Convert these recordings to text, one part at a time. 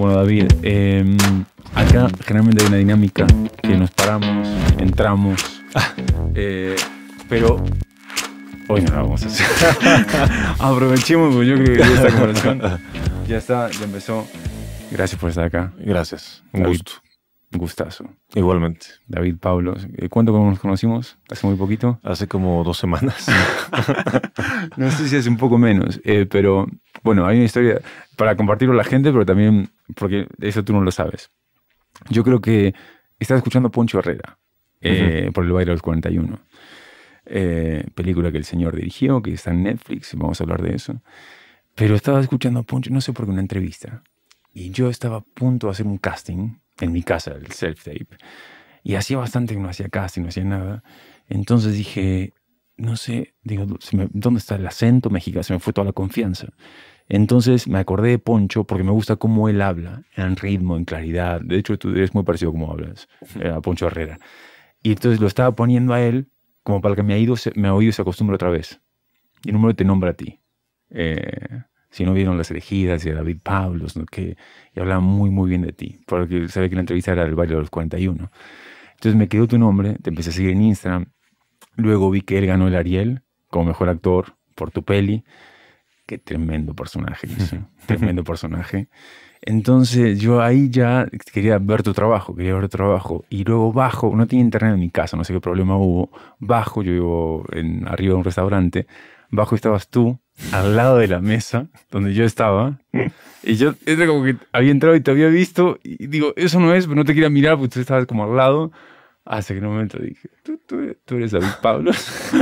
Bueno, David, em, acá generalmente hay una dinámica que nos paramos, entramos, ah. eh, pero hoy no la vamos a hacer. Aprovechemos, porque yo creo que ya está conversación. Ya está, ya empezó. Gracias por estar acá. Gracias, un gusto. Gustazo. Igualmente. David Pablo, eh, ¿cuánto nos conocimos? ¿Hace muy poquito? Hace como dos semanas. no sé si es un poco menos, eh, pero bueno, hay una historia para compartirlo a la gente, pero también porque eso tú no lo sabes. Yo creo que estaba escuchando Poncho Herrera eh, por el baile de 41. Eh, película que el señor dirigió, que está en Netflix, vamos a hablar de eso. Pero estaba escuchando a Poncho, no sé por qué, una entrevista. Y yo estaba a punto de hacer un casting en mi casa, el self-tape. Y hacía bastante que no hacía casting, no hacía nada. Entonces dije, no sé, digo, ¿dónde está el acento mexicano? Se me fue toda la confianza. Entonces me acordé de Poncho porque me gusta cómo él habla, en ritmo, en claridad. De hecho, tú eres muy parecido como hablas, eh, a Poncho Herrera. Y entonces lo estaba poniendo a él como para que me oído oído se acostumbre otra vez. Y número te nombra a ti. Eh, si no vieron las elegidas y David Pablos, que y hablaba muy, muy bien de ti, porque sabía que la entrevista era el baile de los 41. Entonces me quedó tu nombre, te empecé a seguir en Instagram, luego vi que él ganó el Ariel como mejor actor por tu peli, Qué tremendo personaje, tremendo personaje. Entonces yo ahí ya quería ver tu trabajo, quería ver tu trabajo. Y luego bajo, no tenía internet en mi casa, no sé qué problema hubo. Bajo, yo vivo en, arriba de un restaurante, bajo estabas tú al lado de la mesa donde yo estaba. Y yo como que había entrado y te había visto. Y digo, eso no es, pero no te quería mirar porque tú estabas como al lado. Hasta que en un momento dije, tú, tú, eres David Pablo.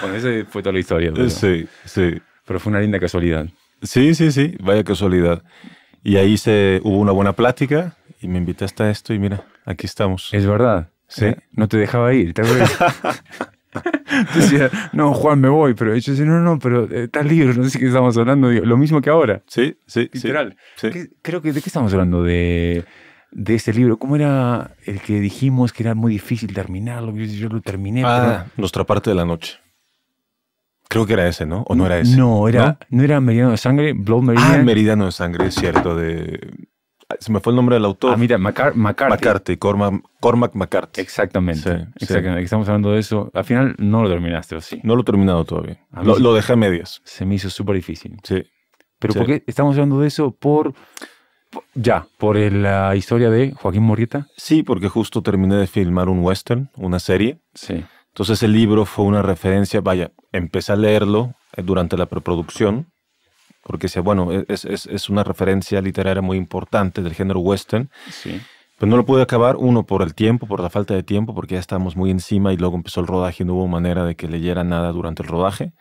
bueno, esa fue toda la historia. Sí, sí. Pero fue una linda casualidad. Sí, sí, sí, vaya casualidad. Y ahí se, hubo una buena plática y me invitaste a esto y mira, aquí estamos. Es verdad. Sí. Eh, no te dejaba ir, ¿te acuerdas? decía, no, Juan, me voy. Pero yo decía, no, no, pero eh, tal libro, no sé qué estamos hablando. lo mismo que ahora. Sí, sí. Literal. Sí. creo que, ¿de qué estamos hablando? De, de ese libro. ¿Cómo era el que dijimos que era muy difícil terminarlo? Yo, lo terminé. Ah, Nuestra parte de la noche. Creo que era ese, ¿no? ¿O no era ese? No, era, ¿no? era Meridiano de Sangre, Blood ah, Meridian. Ah, Meridiano de Sangre, es cierto, de... Ah, se me fue el nombre del autor. Ah, mira, Macar McCarthy. Cormac, Cormac McCarthy. Exactamente, Estamos hablando de eso. Al final no lo terminaste, ¿o sí? No lo he terminado todavía. Lo, dejé a medias. Se me hizo súper difícil. Sí. Pero ¿por qué estamos hablando de eso? Por... Ya, por la historia de Joaquín Morrieta? Sí, porque justo terminé de filmar un western, una serie. Sí. Entonces el libro fue una referencia, vaya, empecé a leerlo eh, durante la preproducción, porque decía, bueno, e-, es, una referencia literaria muy importante del género western. Sí. Pero pues no lo pude acabar, uno, por el tiempo, por la falta de tiempo, porque ya estábamos muy encima y luego empezó el rodaje y no hubo manera de que leyera nada durante el rodaje.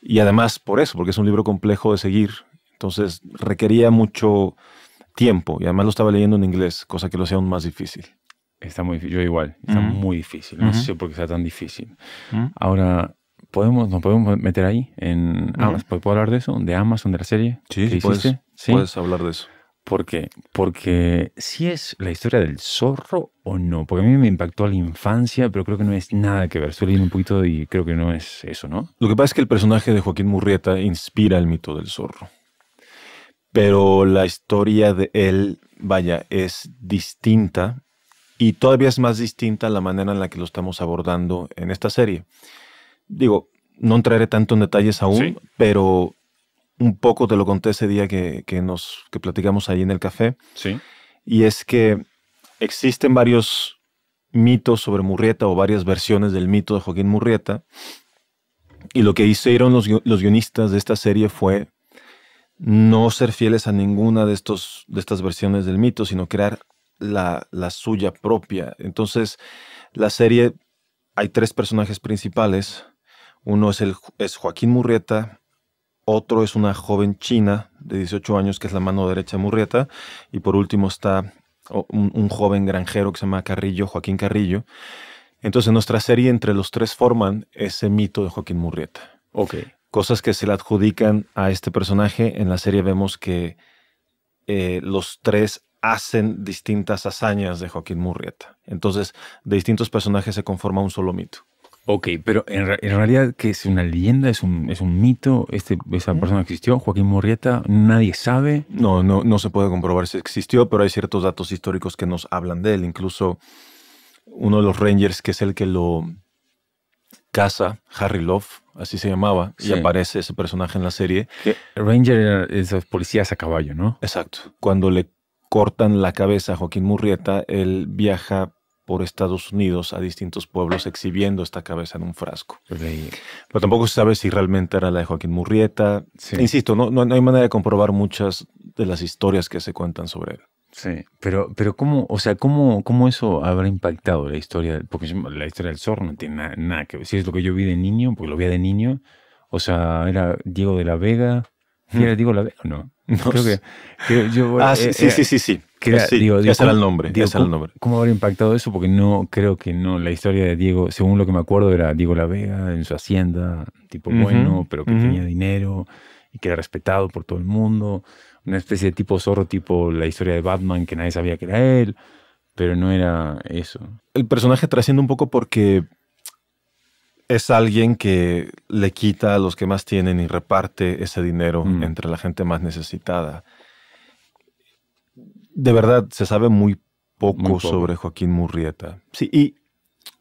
Y además por eso, porque es un libro complejo de seguir. Entonces requería mucho tiempo y además lo estaba leyendo en inglés, cosa que lo hacía aún más difícil. Está muy Yo igual. Está mm. muy difícil. No sé por qué está tan difícil. Mm. Ahora, ¿podemos, ¿nos podemos meter ahí? en ¿Puedo hablar de eso? ¿De Amazon, de la serie? Sí, puedes, ¿Sí? puedes hablar de eso. ¿Por qué? Porque si es la historia del zorro o no. Porque a mí me impactó a la infancia, pero creo que no es nada que ver. Estoy leyendo un poquito y creo que no es eso, ¿no? Lo que pasa es que el personaje de Joaquín Murrieta inspira el mito del zorro. Pero la historia de él, vaya, es distinta y todavía es más distinta la manera en la que lo estamos abordando en esta serie. Digo, no entraré tanto en detalles aún, pero un poco te lo conté ese día que, nos platicamos ahí en el café. Sí. Y es que existen varios mitos sobre Murrieta o varias versiones del mito de Joaquín Murrieta. Y lo que hicieron los, los guionistas de esta serie fue no ser fieles a ninguna de, estos, de estas versiones del mito, sino crear la, suya propia. Entonces, la serie, hay tres personajes principales. Uno es, el, es Joaquín Murrieta, otro es una joven china de 18 años que es la mano derecha de Murrieta, y por último está un, joven granjero que se llama Carrillo, Joaquín Carrillo. Entonces, nuestra serie entre los tres forman ese mito de Joaquín Murrieta. Ok. Cosas que se le adjudican a este personaje. En la serie vemos que eh, los tres hacen distintas hazañas de Joaquín Murrieta. Entonces, de distintos personajes se conforma un solo mito. Ok, pero en, realidad, ¿qué es una leyenda? ¿Es un, es un mito? Este, ¿Esa persona existió? ¿Joaquín Murrieta? ¿Nadie sabe? No, no, no se puede comprobar si existió, pero hay ciertos datos históricos que nos hablan de él. Incluso uno de los Rangers, que es el que lo casa, Harry Love, así se llamaba, Si y aparece ese personaje en la serie. Ranger es policía policías a caballo, ¿no? Exacto. Cuando le cortan la cabeza a Joaquín Murrieta, él viaja por Estados Unidos a distintos pueblos exhibiendo esta cabeza en un frasco. Pero tampoco se sabe si realmente era la de Joaquín Murrieta. Insisto, no, no, hay manera de comprobar muchas de las historias que se cuentan sobre él. Sí, pero, pero ¿cómo, o sea, cómo, cómo eso habrá impactado la historia? Porque la historia del zorro no tiene nada, que ver. Si es lo que yo vi de niño, porque lo vi de niño, o sea, era Diego de la Vega, yo ¿la Vega. no? Creo que, ah, sí, eh, eh, sí, sí, sí, que era el nombre. ¿cómo, habría habrá impactado eso? Porque no, creo que no. La historia de Diego, según lo que me acuerdo, era Diego La Vega en su hacienda, tipo bueno, pero que tenía dinero y que era respetado por todo el mundo. Una especie de tipo zorro, tipo la historia de Batman, que nadie sabía que era él, pero no era eso. El personaje trasciende un poco porque es alguien que le quita a los que más tienen y reparte ese dinero mm. entre la gente más necesitada. De verdad, se sabe muy poco, sobre Joaquín Murrieta. Sí, y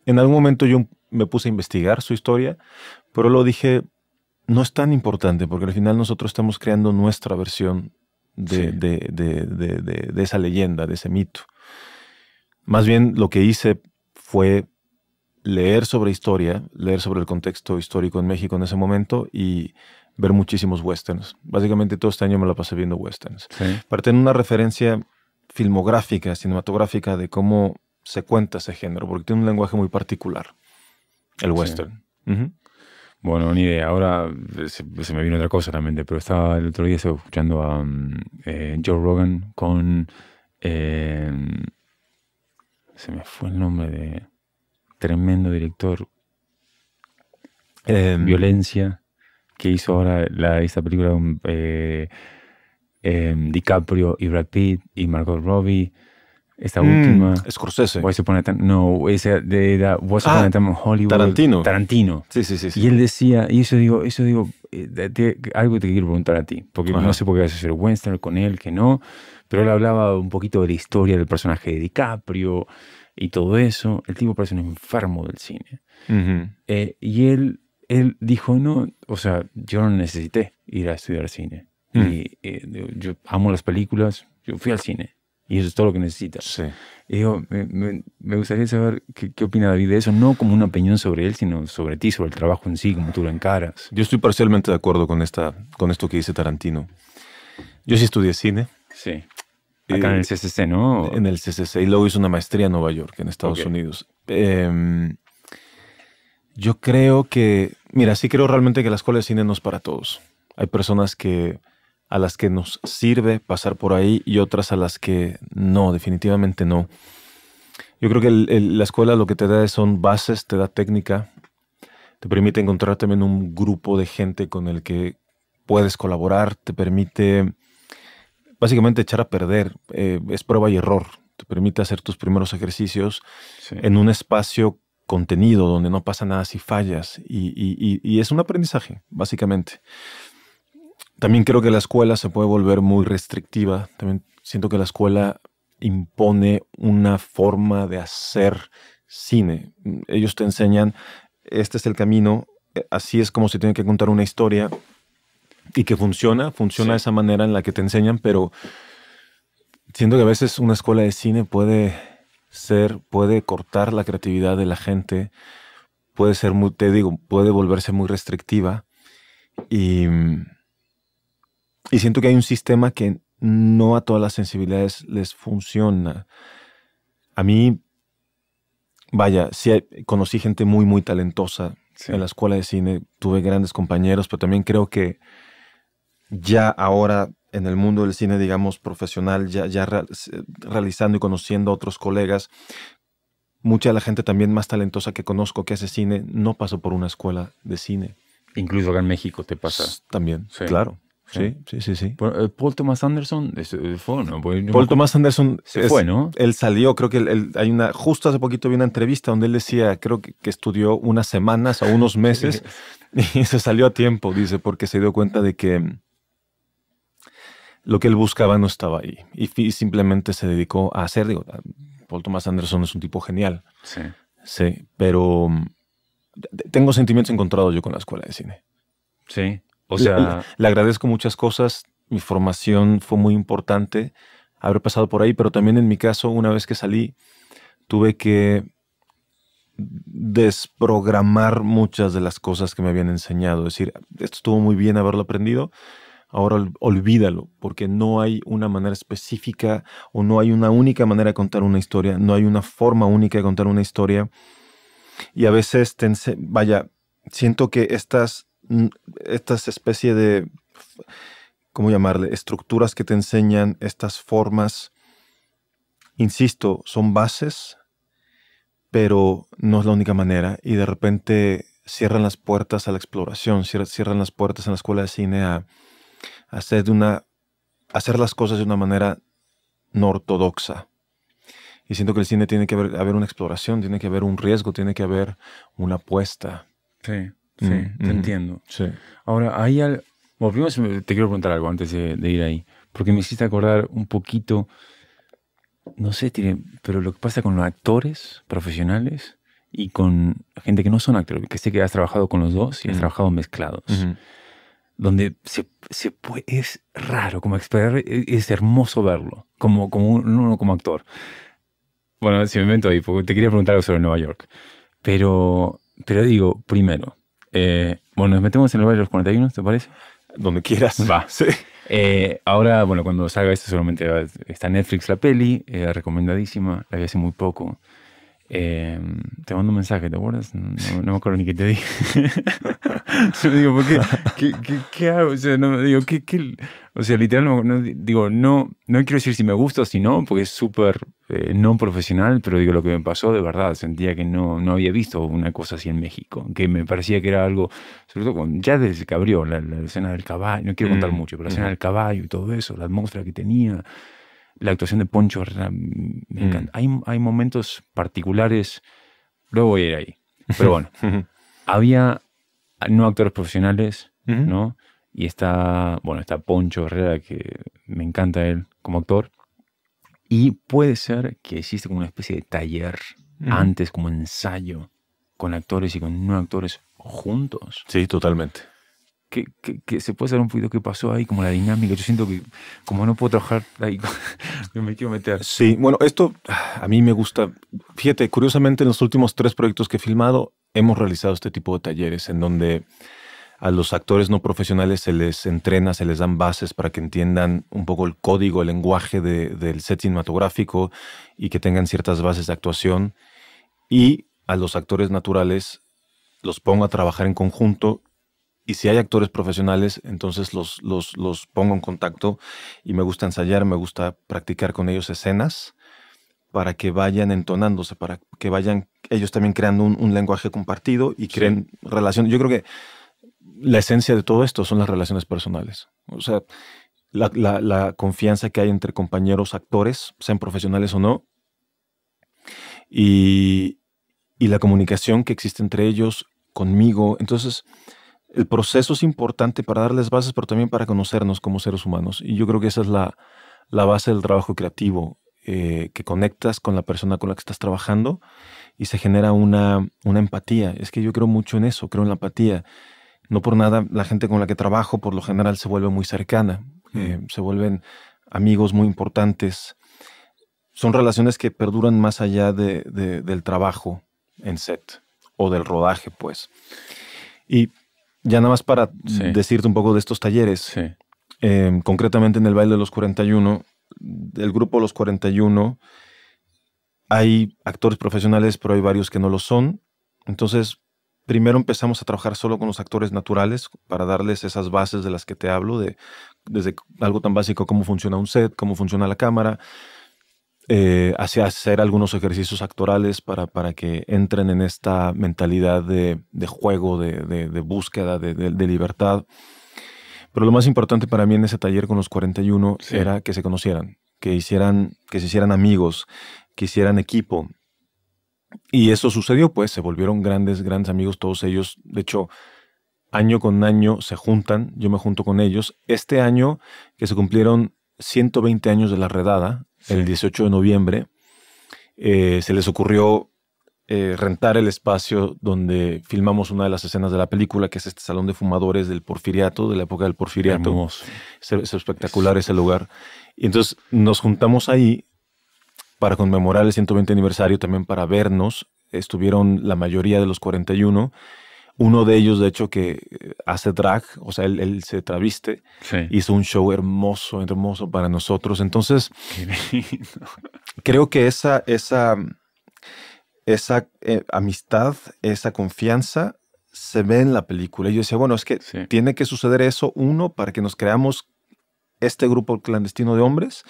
en algún momento yo me puse a investigar su historia, pero lo dije, no es tan importante porque al final nosotros estamos creando nuestra versión de, de, esa leyenda, de ese mito. Más bien lo que hice fue leer sobre historia, leer sobre el contexto histórico en México en ese momento y ver muchísimos westerns. Básicamente todo este año me la pasé viendo westerns. Para tener una referencia filmográfica, cinematográfica de cómo se cuenta ese género, porque tiene un lenguaje muy particular, el western. Bueno, ni idea. Ahora eh, se, me vino otra cosa también, pero estaba el otro día escuchando a mm, eh, Joe Rogan con... Eh, se me fue el nombre de tremendo director. Eh, Violencia, que hizo ahora la, esta película um, eh, em, DiCaprio y Brad Pitt y Margot Robbie. Esta mm, última. Scorsese. no, esa de, What's ah, Hollywood. Tarantino. Tarantino. Sí, sí, sí, Y él decía, y eso digo, eso digo, eh, algo te quiero preguntar a ti, porque no sé por qué vas a hacer Western con él, que no, pero él hablaba un poquito de la historia del personaje de DiCaprio y todo eso. El tipo parece un enfermo del cine. Eh, y él, él dijo, no, o sea, yo no necesité ir a estudiar cine. Mm. Y eh, yo amo las películas, yo fui al cine. Y eso es todo lo que necesitas. Sí. Y yo, me, me, gustaría saber qué, qué, opina David de eso, no como una opinión sobre él, sino sobre ti, sobre el trabajo en sí, como tú lo encaras. Yo estoy parcialmente de acuerdo con, esta, con esto que dice Tarantino. Yo sí estudié cine. Sí. Acá en el CCC, eh, ¿no? En el CCC. Y luego hizo una maestría en Nueva York, en Estados Unidos. Em, yo creo que, mira, sí creo realmente que la escuela de cine no es para todos. Hay personas que a las que nos sirve pasar por ahí y otras a las que no, definitivamente no. Yo creo que la escuela lo que te da son bases, te da técnica, te permite encontrar también un grupo de gente con el que puedes colaborar, te permite básicamente echar a perder. Eh, es prueba y error. Te permite hacer tus primeros ejercicios en un espacio contenido donde no pasa nada si fallas. Y, y, es un aprendizaje, básicamente. También creo que la escuela se puede volver muy restrictiva. También siento que la escuela impone una forma de hacer cine. Ellos te enseñan, este es el camino, eh, así es como se tiene que contar una historia, y que funciona, funciona de esa manera en la que te enseñan, pero siento que a veces una escuela de cine puede ser, puede cortar la creatividad de la gente, puede ser muy, te digo, puede volverse muy restrictiva y, siento que hay un sistema que no a todas las sensibilidades les funciona. A mí, vaya, sí, conocí gente muy, muy talentosa en la escuela de cine, tuve grandes compañeros, pero también creo que ya ahora en el mundo del cine, digamos, profesional, ya, ya realizando y conociendo a otros colegas, mucha de la gente también más talentosa que conozco que hace cine no pasó por una escuela de cine. Incluso acá en México te pasa. También, claro. Sí, sí, sí, eh, Paul Thomas Anderson eh, fue, ¿no? Paul Thomas Anderson fue, ¿no? Él salió, creo que hay una, justo hace poquito vi una entrevista donde él decía, creo que, que estudió unas semanas o unos meses y se salió a tiempo, dice, porque se dio cuenta de que lo que él buscaba no estaba ahí. Y simplemente se dedicó a hacer, digo, Paul Thomas Anderson es un tipo genial. Sí. Sí, pero mm, tengo sentimientos encontrados yo con la escuela de cine. Sí. O sea, le, agradezco muchas cosas. Mi formación fue muy importante haber pasado por ahí, pero también en mi caso, una vez que salí, tuve que desprogramar muchas de las cosas que me habían enseñado. Es decir, esto estuvo muy bien haberlo aprendido, Ahora olvídalo, porque no hay una manera específica o no hay una única manera de contar una historia, no hay una forma única de contar una historia. Y a veces, te vaya, siento que estas, mm, estas especies de, ¿cómo llamarle?, estructuras que te enseñan, estas formas, insisto, son bases, pero no es la única manera. Y de repente cierran las puertas a la exploración, cierran las puertas en la escuela de cine a hacer, de una, hacer las cosas de una manera no ortodoxa. Y siento que el cine tiene que haber, una exploración, tiene que haber un riesgo, tiene que haber una apuesta. Sí, mm, sí, te mm, entiendo. Sí. Ahora, ahí al primero te quiero preguntar algo antes de, ir ahí, porque me hiciste acordar un poquito no sé, pero lo que pasa con los actores profesionales y con gente que no son actores, que sé que has trabajado con los dos y has mm. trabajado mezclados donde se, puede, es raro como e, e, es hermoso verlo, como, como uno como actor. Bueno, si me invento ahí, porque te quería preguntar algo sobre Nueva York. Pero, pero digo, primero, eh, bueno, nos metemos en Nueva York los 41, ¿te parece? Donde quieras. Va. Sí. Eh, ahora, bueno, cuando salga esto, solamente está Netflix la peli, eh, recomendadísima, la vi hace muy poco. Em, te mando un mensaje, ¿te acuerdas? No, me acuerdo ni qué te dije. Yo digo, ¿por qué, qué, hago? O sea, no, digo, ¿qué, O sea literal, no, digo, no, no quiero decir si me gusta o si no, porque es súper eh, no profesional, pero digo, lo que me pasó de verdad, sentía que no, no había visto una cosa así en México, que me parecía que era algo, sobre todo con, ya desde que abrió la, escena del caballo, no quiero contar mm, mucho, pero la escena del caballo y todo eso, la atmósfera que tenía la actuación de Poncho Herrera me mm. encanta. Hay, momentos particulares, luego voy a ir ahí. Pero bueno, había no actores profesionales, ¿no? Y está, bueno, está Poncho Herrera, que me encanta él como actor. Y puede ser que existe como una especie de taller antes, como ensayo, con actores y con no actores juntos. Sí, totalmente que, se puede saber un poquito que pasó ahí, como la dinámica. Yo siento que como no puedo trabajar ahí, me quiero meter. Sí, bueno, esto ah, a mí me gusta. Fíjate, curiosamente en los últimos tres proyectos que he filmado hemos realizado este tipo de talleres en donde a los actores no profesionales se les entrena, se les dan bases para que entiendan un poco el código, el lenguaje del set cinematográfico y que tengan ciertas bases de actuación. Y a los actores naturales los pongo a trabajar en conjunto y si hay actores profesionales, entonces los, los, los pongo en contacto y me gusta ensayar, me gusta practicar con ellos escenas para que vayan entonándose, para que vayan ellos también creando un, lenguaje compartido y creen relaciones. Yo creo que la esencia de todo esto son las relaciones personales. O sea, la, confianza que hay entre compañeros actores, sean profesionales o no, y, y la comunicación que existe entre ellos, conmigo. Entonces, el proceso es importante para darles bases, pero también para conocernos como seres humanos. Y yo creo que esa es la, base del trabajo creativo, eh, que conectas con la persona con la que estás trabajando y se genera una, empatía. Es que yo creo mucho en eso, creo en la empatía. No por nada, la gente con la que trabajo por lo general se vuelve muy cercana, mm. eh, se vuelven amigos muy importantes. Son relaciones que perduran más allá del trabajo en set o del rodaje, pues. Y ya nada más para decirte un poco de estos talleres. Em, concretamente en el baile de los 41, del grupo Los 41, hay actores profesionales, pero hay varios que no lo son. Entonces, primero empezamos a trabajar solo con los actores naturales para darles esas bases de las que te hablo, de, desde algo tan básico como funciona un set, cómo funciona la cámara, eh, hacia hacer algunos ejercicios actorales para, para que entren en esta mentalidad de, juego, de, búsqueda, de, libertad. Pero lo más importante para mí en ese taller con los 41 era que se conocieran, que, hicieran, que se hicieran amigos, que hicieran equipo. Y eso sucedió, pues se volvieron grandes, grandes amigos todos ellos. De hecho, año con año se juntan, yo me junto con ellos. Este año que se cumplieron 120 años de la redada, el 18 de noviembre, eh, se les ocurrió eh, rentar el espacio donde filmamos una de las escenas de la película, que es este salón de fumadores del Porfiriato, de la época del Porfiriato. Es, espectacular ese lugar. Y entonces nos juntamos ahí para conmemorar el 120 aniversario, también para vernos. Estuvieron la mayoría de los 41 uno de ellos, de hecho, que eh, hace drag, o sea, él, se traviste, hizo un show hermoso, hermoso para nosotros. Entonces, creo que esa, esa, esa eh, amistad, esa confianza se ve en la película. Y yo decía, bueno, es que tiene que suceder eso, uno, para que nos creamos este grupo clandestino de hombres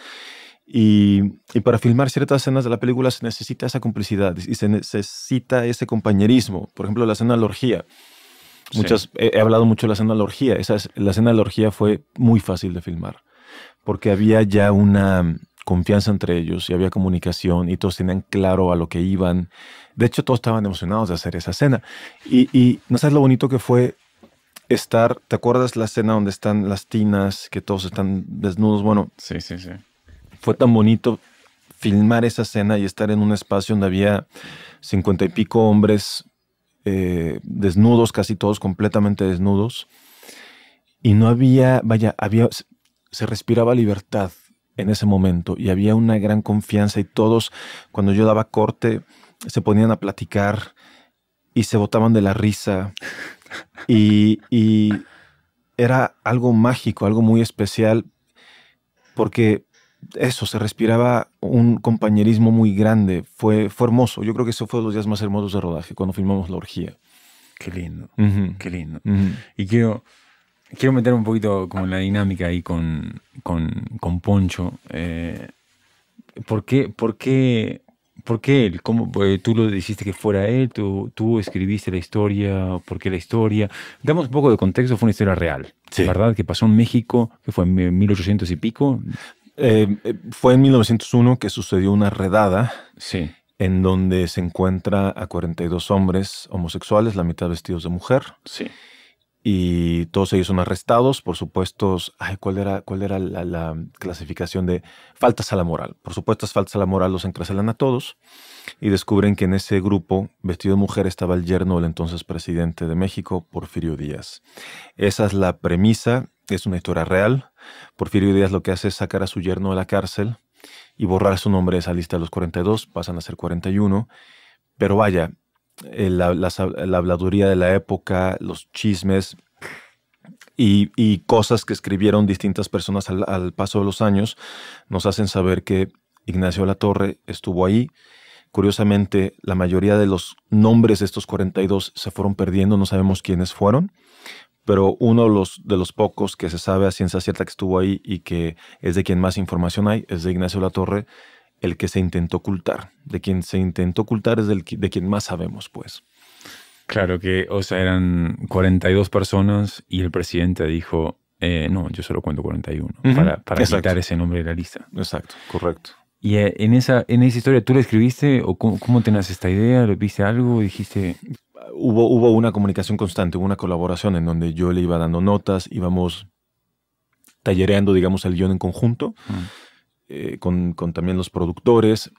y, para filmar ciertas escenas de la película se necesita esa complicidad y se necesita ese compañerismo. Por ejemplo, la escena de la orgía. Muchas, he, hablado mucho de la escena de la orgía. Esa la escena de la orgía fue muy fácil de filmar porque había ya una confianza entre ellos y había comunicación y todos tenían claro a lo que iban. De hecho, todos estaban emocionados de hacer esa escena. Y, y no sabes lo bonito que fue estar, ¿te acuerdas la escena donde están las tinas, que todos están desnudos? Bueno, sí, sí, sí fue tan bonito filmar esa escena y estar en un espacio donde había cincuenta y pico hombres eh, desnudos, casi todos completamente desnudos. Y no había, vaya, había, se respiraba libertad en ese momento y había una gran confianza y todos, cuando yo daba corte, se ponían a platicar y se botaban de la risa. y era algo mágico, algo muy especial, porque eso, se respiraba un compañerismo muy grande. Fue, hermoso. Yo creo que eso fue los días más hermosos de rodaje, cuando filmamos La Orgía. Qué lindo, qué lindo. Y quiero, quiero meter un poquito como la dinámica ahí con, con, Poncho. Eh, ¿por, qué, por, qué, ¿Por él? Eh, ¿Tú lo dijiste que fuera él? ¿Tú, ¿Tú escribiste la historia? ¿Por qué la historia? Damos un poco de contexto, fue una historia real, ¿verdad? Que pasó en México, que fue en 1800 y pico. Eh, eh, fue en 1901 que sucedió una redada. En donde se encuentra a 42 hombres homosexuales, la mitad vestidos de mujer. Y todos ellos son arrestados por supuestos. ¿Cuál era, cuál era la, clasificación de faltas a la moral? Por supuesto faltas a la moral los encarcelan a todos y descubren que en ese grupo, vestido de mujer, estaba el yerno del entonces presidente de México, Porfirio Díaz. Esa es la premisa es una historia real. Porfirio Díaz lo que hace es sacar a su yerno de la cárcel y borrar su nombre de esa lista de los 42, pasan a ser 41. Pero vaya, eh, la, habladuría de la época, los chismes y, cosas que escribieron distintas personas al, paso de los años nos hacen saber que Ignacio La Torre estuvo ahí. Curiosamente, la mayoría de los nombres de estos 42 se fueron perdiendo, no sabemos quiénes fueron pero uno de los, de los pocos que se sabe a ciencia cierta que estuvo ahí y que es de quien más información hay, es de Ignacio Latorre, el que se intentó ocultar. De quien se intentó ocultar es de quien más sabemos, pues. Claro que, o sea, eran 42 personas y el presidente dijo, eh, no, yo solo cuento 41, para, para quitar ese nombre de la lista. Exacto, correcto. ¿Y eh, en esa, en esa historia tú la escribiste o cómo, cómo, esta idea? ¿Lo viste algo? ¿Dijiste? hubo, una comunicación constante, una colaboración en donde yo le iba dando notas, íbamos tallereando, digamos, el guión en conjunto, mm. eh, con, también los productores.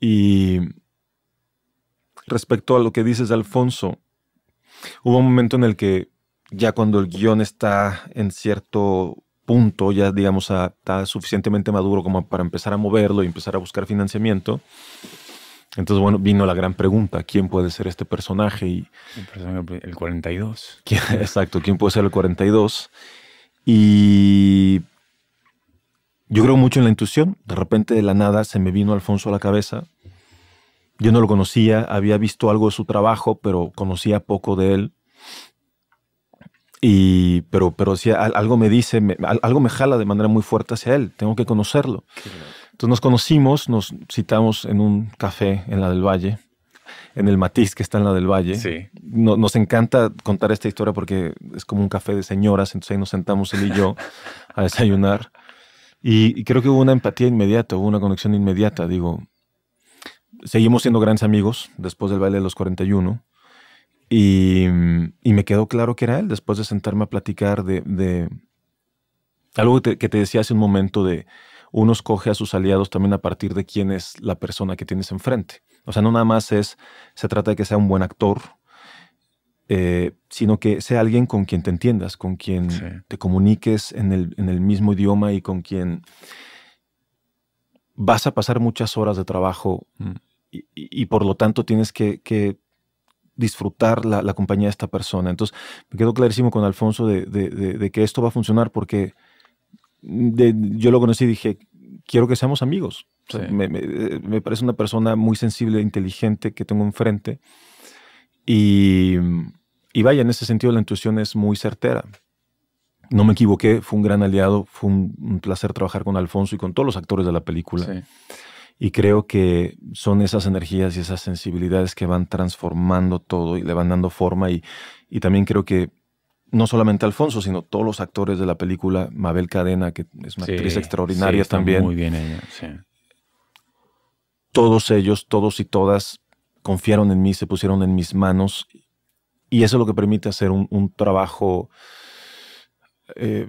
Y respecto a lo que dices, Alfonso, hubo un momento en el que ya cuando el guión está en cierto punto, ya digamos, está suficientemente maduro como para empezar a moverlo y empezar a buscar financiamiento, entonces, bueno, vino la gran pregunta, ¿quién puede ser este personaje? Y, el 42. exacto, ¿quién puede ser el 42? Y yo creo mucho en la intuición. De repente, de la nada, se me vino Alfonso a la cabeza. Yo no lo conocía, había visto algo de su trabajo, pero conocía poco de él. Y, pero, pero si algo me dice, algo me jala de manera muy fuerte hacia él, tengo que conocerlo nos conocimos, nos citamos en un café en la del Valle, en el Matiz que está en la del Valle. nos encanta contar esta historia porque es como un café de señoras, entonces ahí nos sentamos él y yo a desayunar. Y, creo que hubo una empatía inmediata, hubo una conexión inmediata. Digo, seguimos siendo grandes amigos después del baile de los 41. Y, y me quedó claro que era él después de sentarme a platicar de, algo que te decía hace un momento de uno escoge a sus aliados también a partir de quién es la persona que tienes enfrente. O sea, no nada más es, se trata de que sea un buen actor, eh, sino que sea alguien con quien te entiendas, con quien te comuniques en el, mismo idioma y con quien vas a pasar muchas horas de trabajo mm, y, por lo tanto tienes que, disfrutar la, compañía de esta persona. Entonces, me quedó clarísimo con Alfonso de, que esto va a funcionar porque yo lo conocí y dije, quiero que seamos amigos. me, parece una persona muy sensible, inteligente que tengo enfrente. Y, vaya, en ese sentido la intuición es muy certera. No me equivoqué, fue un gran aliado, fue un, placer trabajar con Alfonso y con todos los actores de la película. Y creo que son esas energías y esas sensibilidades que van transformando todo y le van dando forma. y también creo que no solamente Alfonso, sino todos los actores de la película, Mabel Cadena, que es una actriz extraordinaria sí, también. Muy bien ella, sí. Todos ellos, todos y todas, confiaron en mí, se pusieron en mis manos. Y eso es lo que permite hacer un, trabajo eh,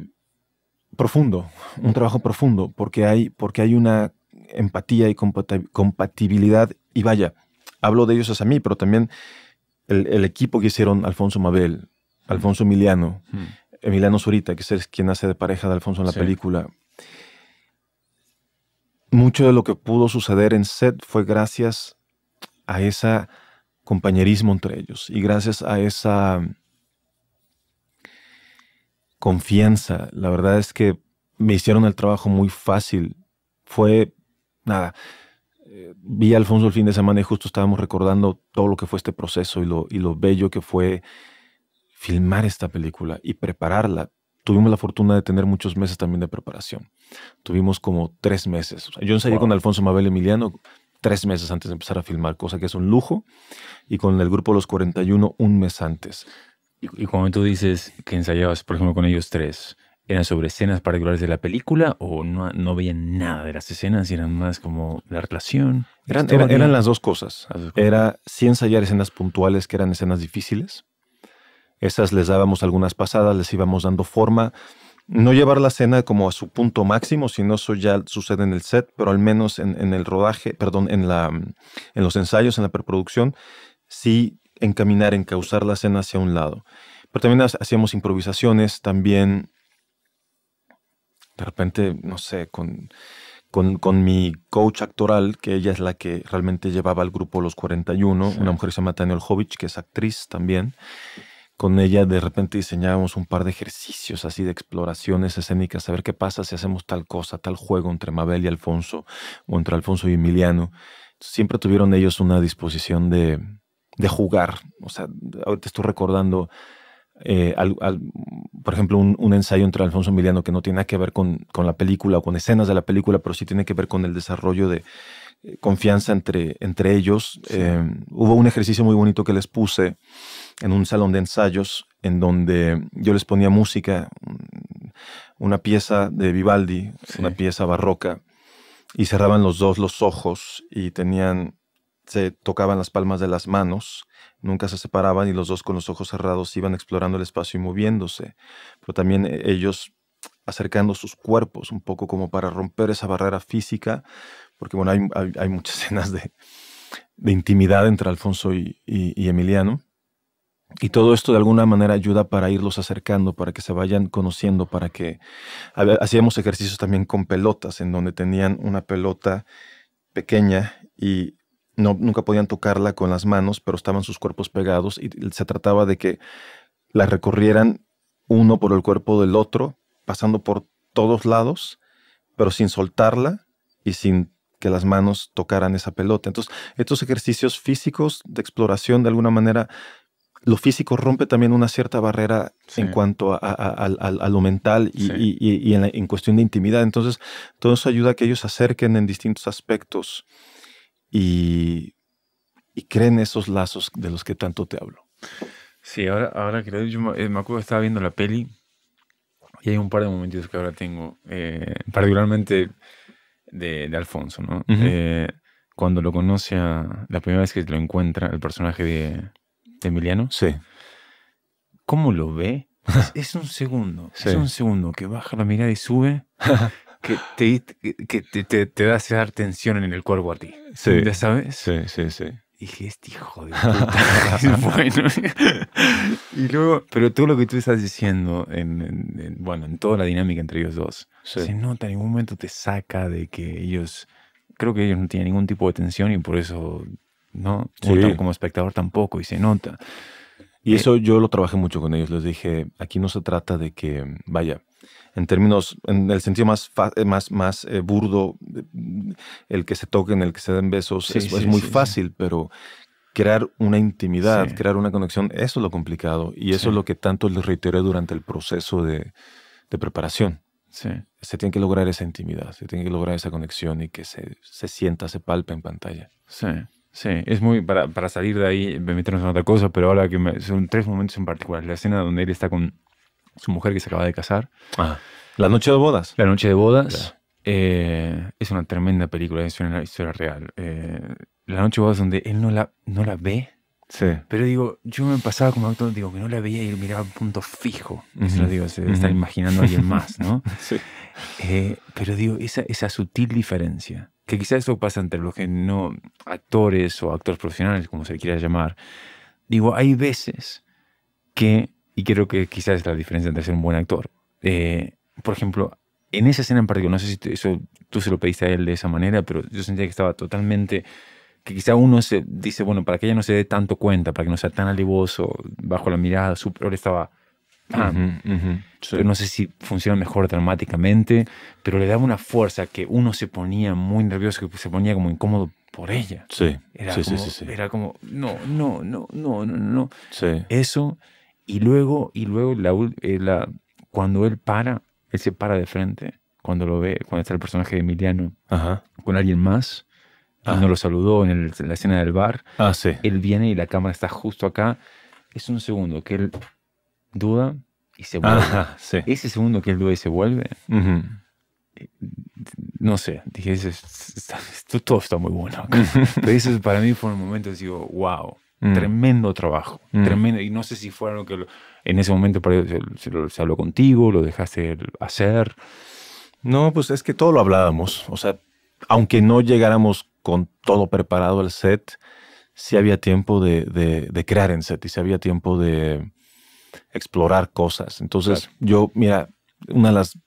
profundo, un trabajo profundo, porque hay, porque hay una empatía y compatibilidad. Y vaya, hablo de ellos a mí, pero también el equipo que hicieron Alfonso Mabel, Alfonso Emiliano, hmm. Emiliano Zurita, que es quien hace de pareja de Alfonso en la película. Mucho de lo que pudo suceder en set fue gracias a ese compañerismo entre ellos y gracias a esa confianza. La verdad es que me hicieron el trabajo muy fácil. Fue, nada, eh, vi a Alfonso el fin de semana y justo estábamos recordando todo lo que fue este proceso y y lo bello que fue filmar esta película y prepararla. Tuvimos la fortuna de tener muchos meses también de preparación. Tuvimos como tres meses. Yo ensayé con Alfonso Mabel Emiliano tres meses antes de empezar a filmar, cosa que es un lujo, y con el grupo Los 41 un mes antes. Y, cuando tú dices que ensayabas, por ejemplo, con ellos tres, ¿Eran sobre escenas particulares de la película o no, no veían nada de las escenas y eran más como la relación? Eran, las dos cosas. Era si ensayar escenas puntuales que eran escenas difíciles, esas les dábamos algunas pasadas, les íbamos dando forma. No llevar la escena como a su punto máximo, sino eso ya sucede en el set, pero al menos en, el rodaje, perdón, en, la, en los ensayos, en la preproducción, sí encaminar, encauzar la escena hacia un lado. Pero también hacíamos improvisaciones, también de repente, no sé, con, con, mi coach actoral, que ella es la que realmente llevaba al grupo Los 41, una mujer que se llama Daniel Hovich, que es actriz también con ella de repente diseñábamos un par de ejercicios así de exploraciones escénicas, a ver qué pasa si hacemos tal cosa, tal juego entre Mabel y Alfonso o entre Alfonso y Emiliano. Siempre tuvieron ellos una disposición de, de jugar. O sea, ahorita estoy recordando, eh, por ejemplo, un, ensayo entre Alfonso y Emiliano que no tiene nada que ver con, la película o con escenas de la película, pero sí tiene que ver con el desarrollo de, eh, confianza entre, entre ellos. Eh, hubo un ejercicio muy bonito que les puse en un salón de ensayos en donde yo les ponía música, mm, una pieza de Vivaldi, una pieza barroca, y cerraban los dos los ojos y tenían, se tocaban las palmas de las manos, nunca se separaban y los dos con los ojos cerrados iban explorando el espacio y moviéndose, pero también eh, ellos acercando sus cuerpos un poco como para romper esa barrera física, porque bueno, hay, muchas escenas de, de, intimidad entre Alfonso y, y Emiliano. Y todo esto de alguna manera ayuda para irlos acercando, para que se vayan conociendo, para que hacíamos ejercicios también con pelotas, en donde tenían una pelota pequeña y no, nunca podían tocarla con las manos, pero estaban sus cuerpos pegados y se trataba de que la recorrieran uno por el cuerpo del otro, pasando por todos lados, pero sin soltarla y sin que las manos tocaran esa pelota. Entonces, estos ejercicios físicos de exploración de alguna manera lo físico rompe también una cierta barrera en cuanto a, lo mental y, en, cuestión de intimidad. Entonces, todo eso ayuda a que ellos se acerquen en distintos aspectos y, creen esos lazos de los que tanto te hablo. Sí, ahora, ahora que yo eh, me, acuerdo, estaba viendo la peli y hay un par de momentos que ahora tengo, eh, particularmente de, Alfonso, ¿no? Eh, cuando lo conoce, la primera vez que lo encuentra, el personaje de, Emiliano. Sí. ¿Cómo lo ve? Es, un segundo, es un segundo que baja la mirada y sube, que, te, que te, te, da tensión en el cuerpo a ti. ¿Ya sabes? Sí, sí, sí. Y dije, este hijo de puta. bueno. y luego, pero todo lo que tú estás diciendo, en, bueno, en toda la dinámica entre ellos dos, se nota, en ningún momento te saca de que ellos, creo que ellos no tienen ningún tipo de tensión y por eso ¿no? como espectador tampoco, y se nota. Y eh, eso yo lo trabajé mucho con ellos. Les dije, aquí no se trata de que, vaya, en términos, en el sentido más, eh, más, más eh, burdo, el que se toquen, el que se den besos, es, muy fácil, pero crear una intimidad, crear una conexión, eso es lo complicado y eso es lo que tanto les reiteré durante el proceso de, preparación. Se tiene que lograr esa intimidad, se tiene que lograr esa conexión y que se, sienta, se palpe en pantalla. Sí. Sí, es muy para, salir de ahí, meternos en otra cosa, pero ahora que son tres momentos en particular. La escena donde él está con su mujer que se acaba de casar. Ah, la noche de bodas. La noche de bodas. Eh, es una tremenda película, es una historia real. Eh, la noche de bodas donde él no la, no la ve. Sí. Pero digo, yo me pasaba como actor, digo, que no la veía y miraba punto fijo. Eso digo, se está imaginando a alguien más, ¿no? sí. Eh, pero digo, esa, esa sutil diferencia que quizás eso pasa entre los que no actores o actores profesionales, como se quiera llamar. Digo, hay veces que, y creo que quizás es la diferencia entre ser un buen actor, eh, por ejemplo, en esa escena en particular, no sé si eso tú se lo pediste a él de esa manera, pero yo sentía que estaba totalmente, que quizá uno se dice, bueno, para que ella no se dé tanto cuenta, para que no sea tan alevoso, bajo la mirada, su, estaba no sé si funciona mejor dramáticamente, pero le daba una fuerza que uno se ponía muy nervioso, que se ponía como incómodo por ella. Sí. Era, como, no, no, no, no, no, no. Eso, y luego, y luego la, eh, la, cuando él para, él se para de frente, cuando lo ve, cuando está el personaje de Emiliano con alguien más. cuando ah. lo saludó en, la escena del bar. Ah, Él viene y la cámara está justo acá. Es un segundo que él duda y se vuelve. Ese segundo que él duda y se vuelve. Eh, no sé, dije, esto, todo está muy bueno. Pero para mí fue un momento, digo, wow, mm. tremendo trabajo, mm. tremendo. Y no sé si fue lo que en ese momento se, habló contigo, lo dejaste hacer. No, pues es que todo lo hablábamos. O sea, aunque no llegáramos con todo preparado al set, sí había tiempo de, de, de crear en set y sí había tiempo de, explorar cosas. Entonces, yo, mira, una de las.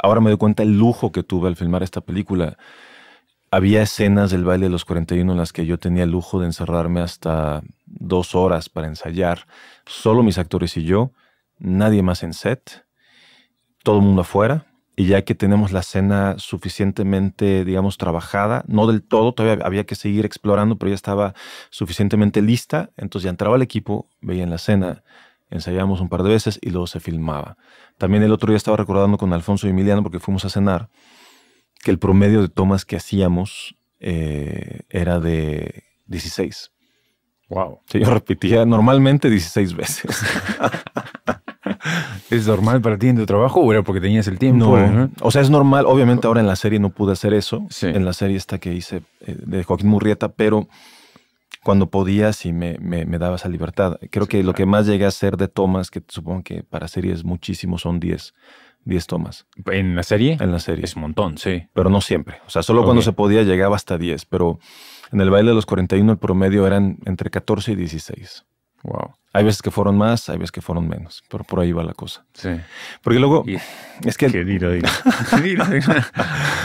Ahora me doy cuenta el lujo que tuve al filmar esta película. Había escenas del baile de los 41 en las que yo tenía el lujo de encerrarme hasta dos horas para ensayar. Solo mis actores y yo, nadie más en set, todo el mundo afuera. Y ya que tenemos la escena suficientemente, digamos, trabajada, no del todo, todavía había que seguir explorando, pero ya estaba suficientemente lista. Entonces ya entraba el equipo, veían la escena, Ensayamos un par de veces y luego se filmaba. También el otro día estaba recordando con Alfonso y Emiliano, porque fuimos a cenar, que el promedio de tomas que hacíamos eh, era de 16. Wow. yo repetía normalmente 16 veces. ¿Es normal para ti en tu trabajo o era porque tenías el tiempo? No. O sea, es normal. Obviamente ahora en la serie no pude hacer eso. En la serie esta que hice eh, de Joaquín Murrieta, pero cuando podías y me, me, me daba esa libertad. Creo que lo que más llegué a hacer de tomas, que supongo que para series muchísimo son 10. 10 tomas. ¿En la serie? En la serie. Es un montón, sí. Pero no siempre. O sea, solo cuando se podía llegaba hasta 10. Pero en el baile de los 41 el promedio eran entre 14 y 16. Wow. Hay veces que fueron más, hay veces que fueron menos, pero por ahí va la cosa. Sí. Porque luego es que...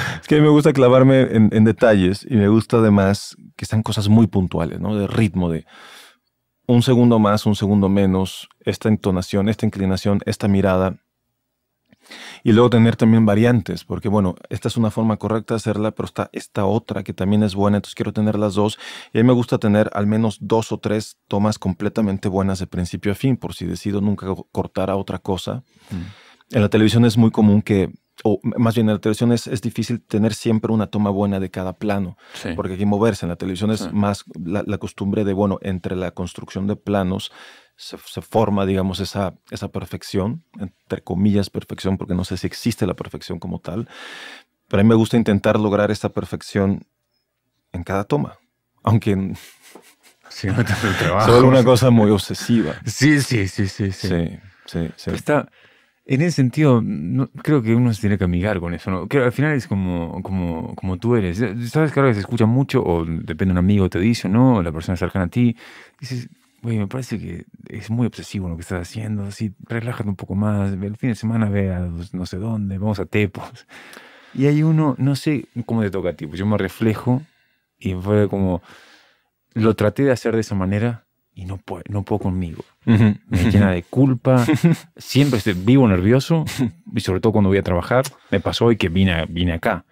es que me gusta clavarme en, detalles y me gusta además que sean cosas muy puntuales, ¿no? De ritmo, de un segundo más, un segundo menos, esta entonación, esta inclinación, esta mirada. Y luego tener también variantes, porque bueno, esta es una forma correcta de hacerla, pero está esta otra que también es buena, entonces quiero tener las dos. Y a mí me gusta tener al menos dos o tres tomas completamente buenas de principio a fin, por si decido nunca cortar a otra cosa. Mm. En la televisión es muy común que o más bien en la televisión es, difícil tener siempre una toma buena de cada plano, porque hay que moverse. En la televisión es más la, la, costumbre de, bueno, entre la construcción de planos se, forma, digamos, esa, esa perfección, entre comillas perfección, porque no sé si existe la perfección como tal, pero a mí me gusta intentar lograr esta perfección en cada toma, aunque... Sí, no trabajo. Solo una cosa muy obsesiva. Sí, sí, sí, sí. Sí, sí, Está, en ese sentido, no, creo que uno se tiene que amigar con eso. ¿no? Creo, al final es como, como, como tú eres. Sabes que ahora se escucha mucho, o depende de un amigo te dice, ¿no? O la persona cercana a ti. Dices, güey, me parece que es muy obsesivo lo que estás haciendo, así, relájate un poco más, el fin de semana ve a no sé dónde, vamos a Tepos. Y hay uno, no sé cómo te toca a ti, pues yo me reflejo y fue como, lo traté de hacer de esa manera y no puedo, no puedo conmigo. Me llena de culpa, siempre estoy vivo nervioso y sobre todo cuando voy a trabajar, me pasó hoy que vine, vine acá.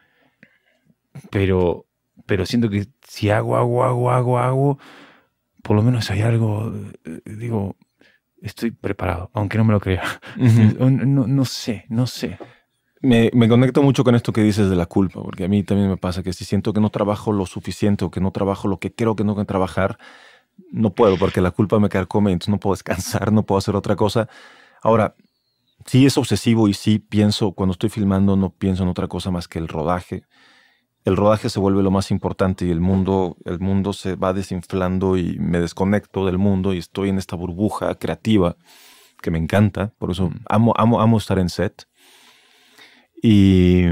Pero, pero siento que si hago, hago, hago, hago, hago, por lo menos hay algo, eh, digo, estoy preparado, aunque no me lo crea. no, no, sé, no sé. Me, conecto mucho con esto que dices de la culpa, porque a mí también me pasa que si siento que no trabajo lo suficiente o que no trabajo lo que creo que no que trabajar, no puedo, porque la culpa me carcome, entonces no puedo descansar, no puedo hacer otra cosa. Ahora, sí es obsesivo y sí pienso, cuando estoy filmando no pienso en otra cosa más que el rodaje el rodaje se vuelve lo más importante y el mundo, el mundo se va desinflando y me desconecto del mundo y estoy en esta burbuja creativa que me encanta, por eso amo, amo, estar en set. Y,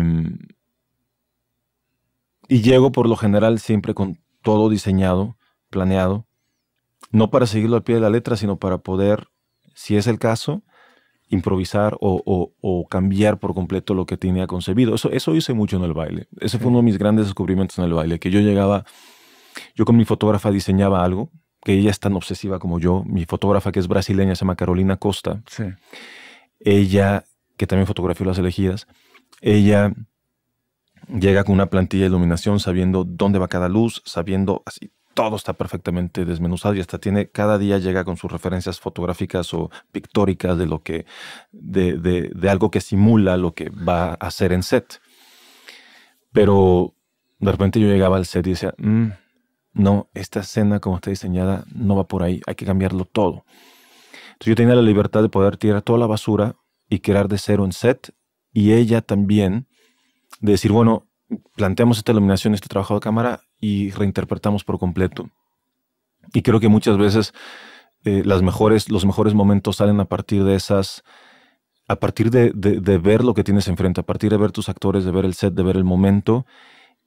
y llego por lo general siempre con todo diseñado, planeado, no para seguirlo al pie de la letra, sino para poder, si es el caso, improvisar o, cambiar por completo lo que tenía concebido. Eso, eso hice mucho en el baile. Ese fue uno de mis grandes descubrimientos en el baile, que yo llegaba, yo con mi fotógrafa diseñaba algo, que ella es tan obsesiva como yo. Mi fotógrafa, que es brasileña, se llama Carolina Costa. Sí. Ella, que también fotografió las elegidas, ella llega con una plantilla de iluminación sabiendo dónde va cada luz, sabiendo así todo está perfectamente desmenuzado y hasta tiene, cada día llega con sus referencias fotográficas o pictóricas de lo que, de, algo que simula lo que va a hacer en set. Pero de repente yo llegaba al set y decía, mm, no, esta escena como está diseñada no va por ahí, hay que cambiarlo todo. Entonces yo tenía la libertad de poder tirar toda la basura y crear de cero en set y ella también de decir, bueno, planteamos esta iluminación, este trabajo de cámara y reinterpretamos por completo. Y creo que muchas veces eh, las mejores, los mejores momentos salen a partir de esas, a partir de, de, ver lo que tienes enfrente, a partir de ver tus actores, de ver el set, de ver el momento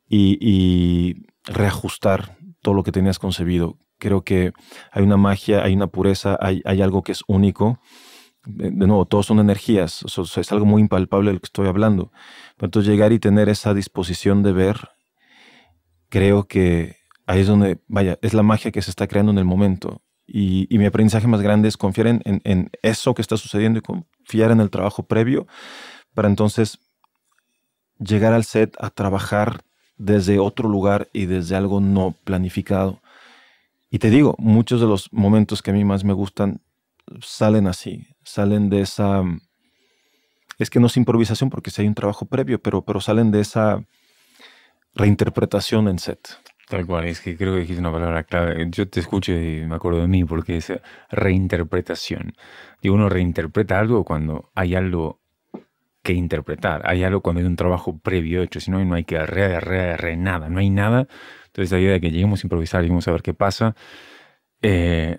y, y reajustar todo lo que tenías concebido. Creo que hay una magia, hay una pureza, hay, hay algo que es único de nuevo, todos son energías, es algo muy impalpable el que estoy hablando. Pero entonces llegar y tener esa disposición de ver, creo que ahí es donde, vaya, es la magia que se está creando en el momento. Y, mi aprendizaje más grande es confiar en, eso que está sucediendo y confiar en el trabajo previo para entonces llegar al set a trabajar desde otro lugar y desde algo no planificado. Y te digo, muchos de los momentos que a mí más me gustan salen así, salen de esa, es que no es improvisación porque si hay un trabajo previo, pero, pero salen de esa reinterpretación en set. Tal cual, es que creo que dijiste una palabra clave. Yo te escucho y me acuerdo de mí porque es reinterpretación. Digo, uno reinterpreta algo cuando hay algo que interpretar. Hay algo cuando hay un trabajo previo hecho, si no, no hay que arrear, arrear, arrear, nada, no hay nada. Entonces la idea de que lleguemos a improvisar, y vamos a ver qué pasa, eh,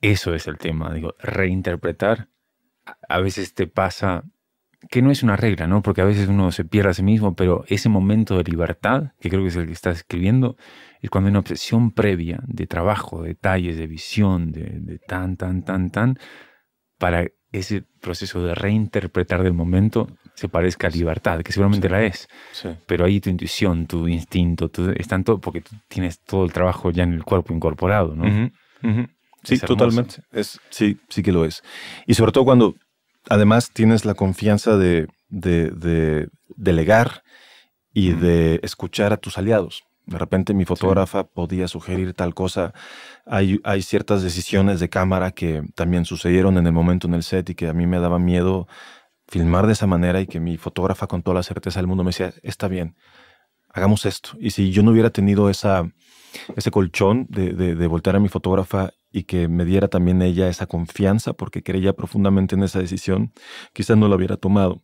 eso es el tema, digo, reinterpretar. A veces te pasa, que no es una regla, ¿no? Porque a veces uno se pierde a sí mismo, pero ese momento de libertad, que creo que es el que estás escribiendo, es cuando hay una obsesión previa de trabajo, detalles, de visión, de, tan, tan, tan, tan, para ese proceso de reinterpretar del momento se parezca a libertad, que seguramente la es. Pero ahí tu intuición, tu instinto, están es tanto porque tienes todo el trabajo ya en el cuerpo incorporado, ¿no? Sí, totalmente. Es, sí, sí que lo es. Y sobre todo cuando además tienes la confianza de, delegar y de escuchar a tus aliados. De repente mi fotógrafa podía sugerir tal cosa. Hay, ciertas decisiones de cámara que también sucedieron en el momento en el set y que a mí me daba miedo filmar de esa manera y que mi fotógrafa con toda la certeza del mundo me decía, está bien, hagamos esto. Y si yo no hubiera tenido esa, ese colchón de, de, de voltear a mi fotógrafa y que me diera también ella esa confianza porque creía profundamente en esa decisión, quizás no la hubiera tomado.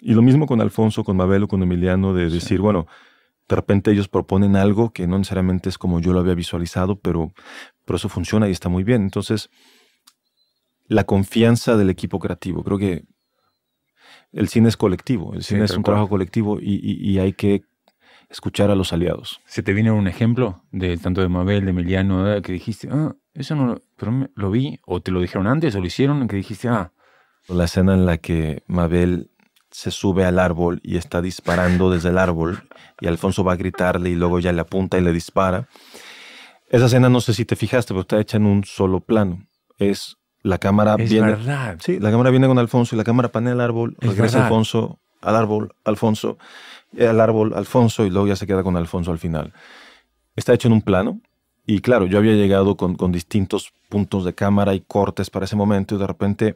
Y lo mismo con Alfonso, con Mabel o con Emiliano, de decir, bueno, de repente ellos proponen algo que no necesariamente es como yo lo había visualizado, pero, pero eso funciona y está muy bien. Entonces, la confianza del equipo creativo, creo que el cine es colectivo, el cine es un trabajo colectivo y, hay que escuchar a los aliados. ¿Se te viene un ejemplo de tanto de Mabel, de Emiliano, que dijiste, ah, eso no lo, lo vi, o te lo dijeron antes, o lo hicieron, que dijiste, ah. La escena en la que Mabel se sube al árbol y está disparando desde el árbol, y Alfonso va a gritarle y luego ya le apunta y le dispara. Esa escena, no sé si te fijaste, pero está hecha en un solo plano. Es la cámara es viene. Verdad. Sí, la cámara viene con Alfonso y la cámara panea el árbol, regresa Alfonso al árbol, Alfonso, eh, al árbol, Alfonso, y luego ya se queda con Alfonso al final. Está hecho en un plano y claro, yo había llegado con, distintos puntos de cámara y cortes para ese momento y de repente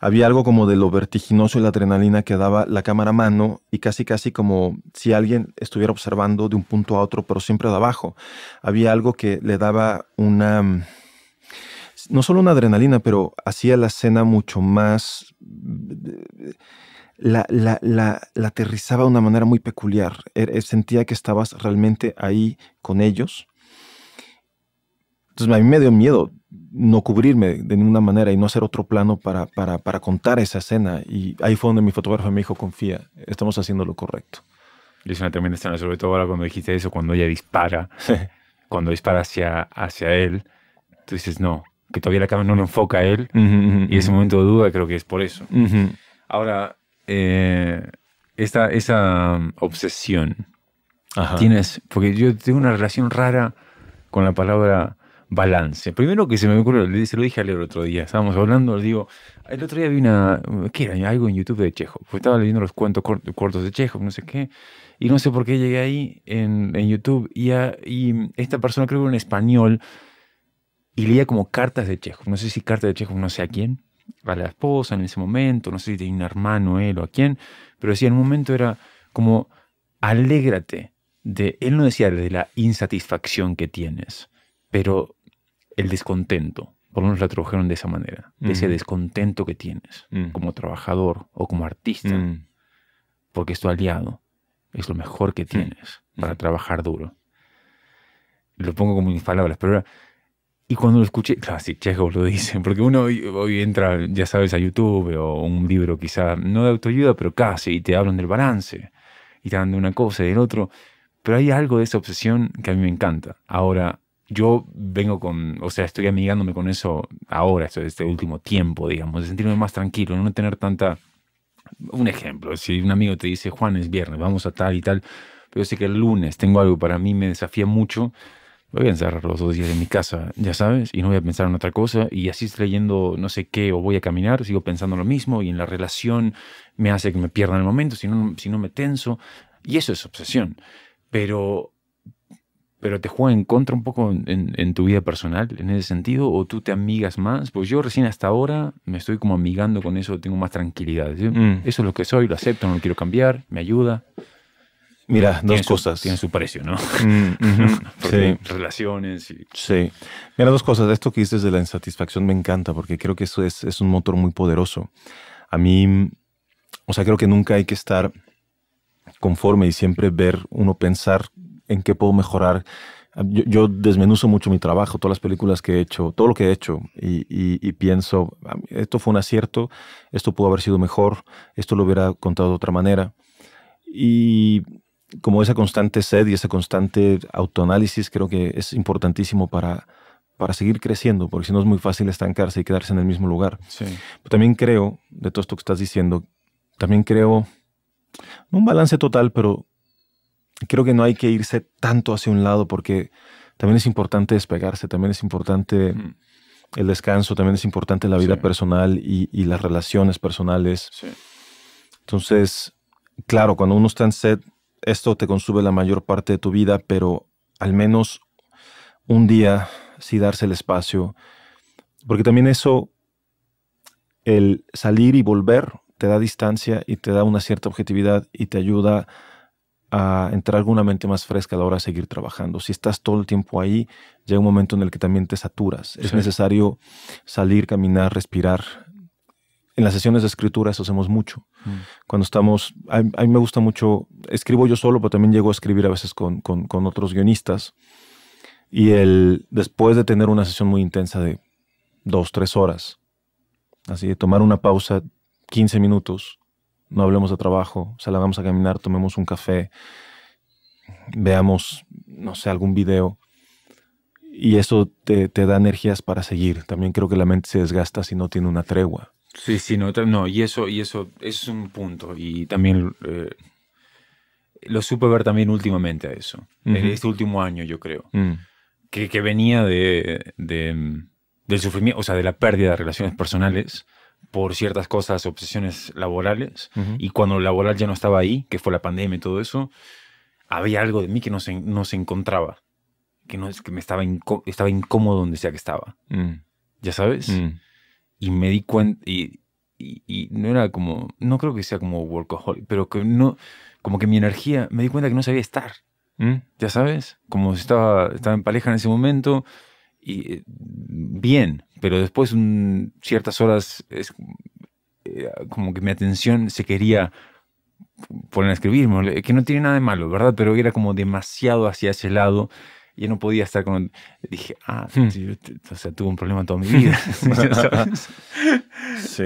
había algo como de lo vertiginoso y la adrenalina que daba la cámara a mano y casi casi como si alguien estuviera observando de un punto a otro pero siempre de abajo. Había algo que le daba una no solo una adrenalina, pero hacía la escena mucho más... La, la aterrizaba de una manera muy peculiar. Er, eh, sentía que estabas realmente ahí con ellos entonces a mí me dio miedo no cubrirme de ninguna manera y no hacer otro plano para, para, contar esa escena. Y ahí fue donde mi fotógrafo me dijo, confía, estamos haciendo lo correcto. Y es una tremenda escena, sobre todo ahora cuando dijiste eso, cuando ella dispara, cuando dispara hacia, hacia él, tú dices, no, que todavía la cámara no lo enfoca a él, y ese momento de duda creo que es por eso. Ahora, eh, esa um, obsesión, tienes, porque yo tengo una relación rara con la palabra balance. Primero que se me ocurrió, se lo dije a Leo el otro día, estábamos hablando, le digo, el otro día vi una, ¿qué era? Algo en YouTube de Chejo, pues estaba leyendo los cuentos cortos de Chejo, no sé qué, y no sé por qué llegué ahí en, en YouTube y, y, esta persona creo que era en español y leía como cartas de Chejo, no sé si cartas de Chejo, no sé a quién, a la esposa en ese momento, no sé si tenía un hermano él o a quién, pero decía, en un momento era como, alégrate de, él no decía de la insatisfacción que tienes, pero el descontento. Por lo menos la tradujeron de esa manera. De ese descontento que tienes mm. como trabajador o como artista. Mm. Porque es aliado. Es lo mejor que tienes para trabajar duro. Lo pongo como mis palabras, pero ahora... y cuando lo escuché, claro, sí, Chejo lo dice, porque uno hoy, hoy, entra, ya sabes, a YouTube o un libro quizá, no de autoayuda, pero casi, y te hablan del balance, y te hablan de una cosa y del otro, pero hay algo de esa obsesión que a mí me encanta. Ahora, yo vengo con, o sea, estoy amigándome con eso ahora, este último tiempo, digamos, de sentirme más tranquilo, no tener tanta... Un ejemplo, si un amigo te dice, Juan, es viernes, vamos a tal y tal, pero yo sé que el lunes tengo algo para mí, me desafía mucho, voy a encerrar los dos días en mi casa, ya sabes, y no voy a pensar en otra cosa, y así estoy leyendo no sé qué, o voy a caminar, sigo pensando lo mismo, y en la relación me hace que me pierda el momento, si si no me tenso, y eso es obsesión. Pero pero te juega en contra un poco en, tu vida personal en ese sentido, o tú te amigas más, pues yo recién hasta ahora me estoy como amigando con eso, tengo más tranquilidad. Mm. Eso es lo que soy, lo acepto, no lo quiero cambiar, me ayuda. Mira, dos cosas. tiene su precio, ¿no? Mm, sí. Relaciones. Sí. Mira, dos cosas. Esto que dices de la insatisfacción me encanta porque creo que eso es, es un motor muy poderoso. A mí, o sea, creo que nunca hay que estar conforme y siempre ver uno pensar en qué puedo mejorar. Yo, desmenuzo mucho mi trabajo, todas las películas que he hecho, todo lo que he hecho, y, pienso, esto fue un acierto, esto pudo haber sido mejor, esto lo hubiera contado de otra manera. Y como esa constante sed y ese constante autoanálisis creo que es importantísimo para, para seguir creciendo, porque si no es muy fácil estancarse y quedarse en el mismo lugar. también creo, de todo esto que estás diciendo, también creo, un balance total, pero creo que no hay que irse tanto hacia un lado porque también es importante despegarse, también es importante el descanso, también es importante la vida personal y, las relaciones personales. Entonces, claro, cuando uno está en set, esto te consume la mayor parte de tu vida, pero al menos un día sí darse el espacio, porque también eso, el salir y volver, te da distancia y te da una cierta objetividad y te ayuda a entrar alguna mente más fresca a la hora de seguir trabajando. Si estás todo el tiempo ahí, llega un momento en el que también te saturas. Es necesario salir, caminar, respirar. En las sesiones de escritura eso hacemos mucho. Mm. Cuando estamos, a, mí me gusta mucho, escribo yo solo, pero también llego a escribir a veces con, otros guionistas. Y el, después de tener una sesión muy intensa de dos, tres horas, así de tomar una pausa, 15 minutos, no hablemos de trabajo, salgamos a caminar, tomemos un café, veamos, no sé, algún video. Y eso te, da energías para seguir. También creo que la mente se desgasta si no tiene una tregua. Sí, sí, no, no y eso, y eso, es un punto. Y también eh, lo supe ver también últimamente a eso. En Este último año, yo creo. Mm. que, venía de, del sufrimiento, o sea, de la pérdida de relaciones personales por ciertas cosas, obsesiones laborales, y cuando lo laboral ya no estaba ahí, que fue la pandemia y todo eso, había algo de mí que no se, no se encontraba, que no es que me estaba, estaba incómodo donde sea que estaba, mm. ya sabes, mm. y me di cuenta, y, no era como, no creo que sea como workaholic, pero que no, como que mi energía, me di cuenta que no sabía estar, mm. ya sabes, como estaba, estaba en pareja en ese momento, y eh, bien, pero después un, ciertas horas es, eh, como que mi atención se quería poner a escribirme, que no tiene nada de malo, ¿verdad? Pero era como demasiado hacia ese lado. y no podía estar con... Dije, ah, hmm. o sea, tuve un problema toda mi vida. Sí.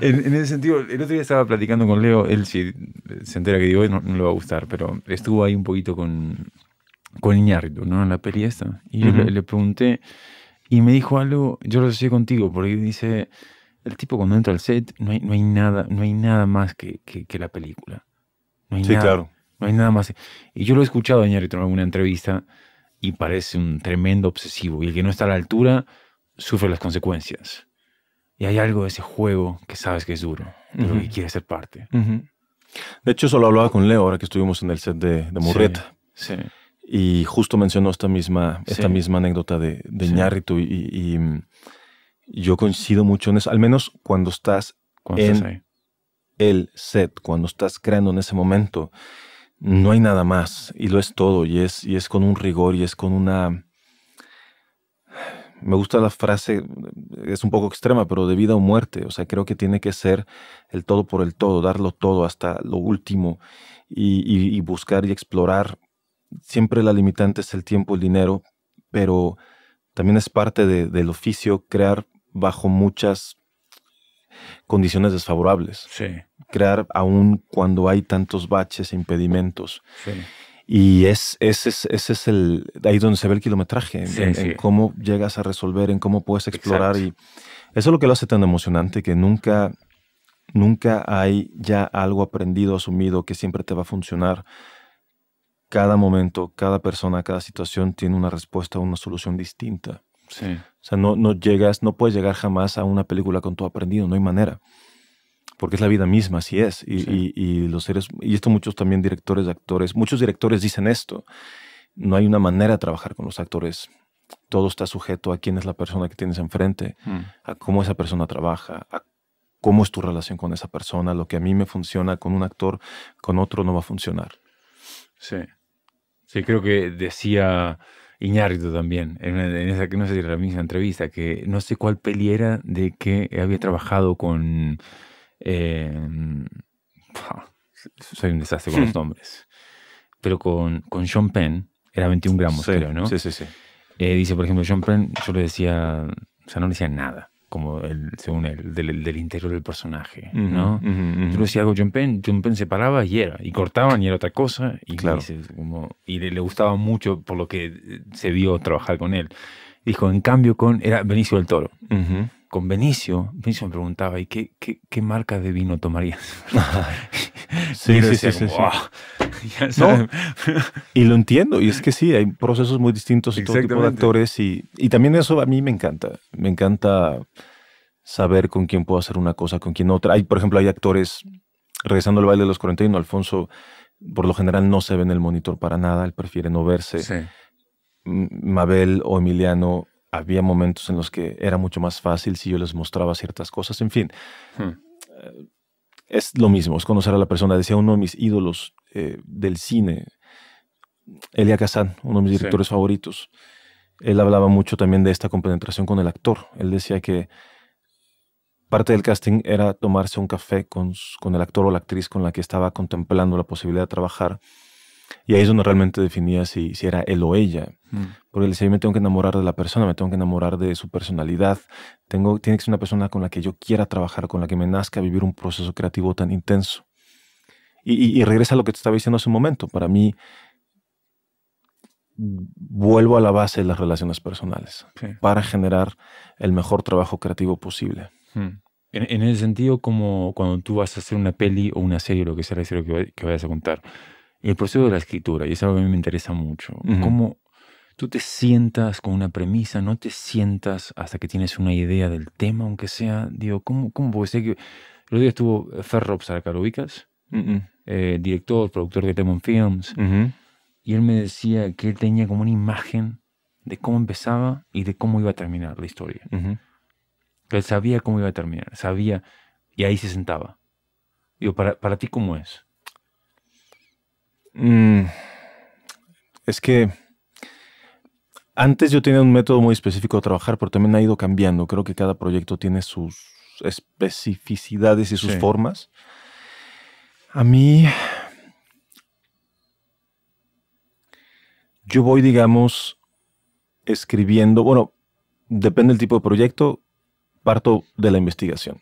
en, ese sentido, el otro día estaba platicando con Leo, él si se entera que digo, no, le va a gustar, pero estuvo ahí un poquito con, con Iñárritu, ¿no? En la peli esta. Y yo le pregunté, y me dijo algo, yo lo asocié contigo, porque dice, el tipo cuando entra al set no hay, no hay nada, no hay nada más que, la película. No hay sí, claro. No hay nada más. Y yo lo he escuchado a en alguna entrevista y parece un tremendo obsesivo. Y el que no está a la altura sufre las consecuencias. Y hay algo de ese juego que sabes que es duro, pero que quiere ser parte. De hecho, eso lo hablaba con Leo ahora que estuvimos en el set de, de sí y justo mencionó esta misma, esta misma anécdota de, de y, mm, yo coincido mucho en eso, al menos cuando estás en el set, cuando estás creando en ese momento, no hay nada más y lo es todo y es, y es con un rigor y es con una... Me gusta la frase, es un poco extrema, pero de vida o muerte. O sea, creo que tiene que ser el todo por el todo, darlo todo hasta lo último y buscar y explorar siempre la limitante es el tiempo, el dinero, pero también es parte del oficio crear bajo muchas condiciones desfavorables. Crear aún cuando hay tantos baches e impedimentos. Y es, ese, es, el, ahí donde se ve el kilometraje, en, cómo llegas a resolver, en cómo puedes explorar. Y eso es lo que lo hace tan emocionante, que nunca, nunca hay ya algo aprendido, asumido, que siempre te va a funcionar cada momento, cada persona, cada situación tiene una respuesta, una solución distinta. Sí. O sea, no, no llegas, no puedes llegar jamás a una película con todo aprendido, no hay manera. Porque es la vida misma, así es. Y, los seres, y esto muchos también directores, actores, muchos directores dicen esto. No hay una manera de trabajar con los actores todo está sujeto a quién es la persona que tienes enfrente, mm. a cómo esa persona trabaja, a cómo es tu relación con esa persona. Lo que a mí me funciona con un actor, con otro no va a funcionar. Sí que creo que decía Iñárritu también, en, en no sé si era la misma entrevista, que no sé cuál peli era de que había trabajado con... Eh, soy un desastre con los nombres. Pero con, con Sean Penn, era 21 gramos, ¿no? Sí, sí, sí. Eh, dice, por ejemplo, Sean Penn, yo le decía, o sea, no le decía nada como el, según él, del, interior del personaje, ¿no? si hago John Penn, John Penn se paraba y era, y cortaban y era otra cosa, y, claro. le, gustaba mucho por lo que eh, se vio trabajar con él. Dijo, en cambio con, era Benicio del Toro. Con Benicio, Benicio me preguntaba, ¿y qué, qué, marca de vino tomarías? sí, sí, sí, sí, y lo entiendo, y es que sí, hay procesos muy distintos y todo tipo de actores. Y, y también eso a mí me encanta. Me encanta saber con quién puedo hacer una cosa, con quién otra. Hay, por ejemplo, hay actores, regresando al baile de los 41, Alfonso por lo general no se ve en el monitor para nada, él prefiere no verse. Sí. Mabel o Emiliano, había momentos en los que era mucho más fácil si yo les mostraba ciertas cosas. En fin, hmm. eh, es lo mismo, es conocer a la persona. Decía uno de mis ídolos eh, del cine, Elia Kazan, uno de mis directores favoritos. Él hablaba mucho también de esta compenetración con el actor. Él decía que parte del casting era tomarse un café con el actor o la actriz con la que estaba contemplando la posibilidad de trabajar y ahí es donde realmente definía si, si era él o ella. Mm. Porque le decía, yo me tengo que enamorar de la persona, me tengo que enamorar de su personalidad. Tengo, tiene que ser una persona con la que yo quiera trabajar, con la que me nazca vivir un proceso creativo tan intenso. Y, regresa a lo que te estaba diciendo hace un momento. Para mí, vuelvo a la base de las relaciones personales para generar el mejor trabajo creativo posible. Mm. En, ese sentido, como cuando tú vas a hacer una peli o una serie, lo que sea lo que, que vayas a contar, el proceso de la escritura, y eso a mí me interesa mucho. ¿Cómo tú te sientas con una premisa, no te sientas hasta que tienes una idea del tema, aunque sea? Digo, ¿cómo, cómo puede que.? otro día estuvo Ferro acá, eh, director, productor de Demon Films. Y él me decía que él tenía como una imagen de cómo empezaba y de cómo iba a terminar la historia. él sabía cómo iba a terminar, sabía. Y ahí se sentaba. Digo, ¿para, para ti cómo es? Mm. es que antes yo tenía un método muy específico de trabajar, pero también ha ido cambiando. Creo que cada proyecto tiene sus especificidades y sus formas. A mí, yo voy, digamos, escribiendo, bueno, depende del tipo de proyecto, parto de la investigación.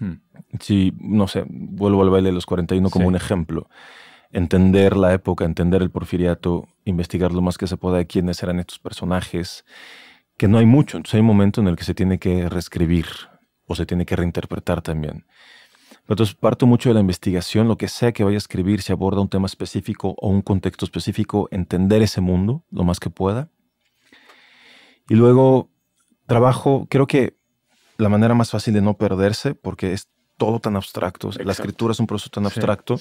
Hmm. Si, no sé, vuelvo al baile de los 41 como un ejemplo entender la época, entender el porfiriato, investigar lo más que se pueda de quiénes eran estos personajes, que no hay mucho. Entonces hay un momento en el que se tiene que reescribir o se tiene que reinterpretar también. Entonces parto mucho de la investigación, lo que sea que vaya a escribir, si aborda un tema específico o un contexto específico, entender ese mundo lo más que pueda. Y luego trabajo, creo que la manera más fácil de no perderse, porque es todo tan abstracto, la escritura es un proceso tan abstracto,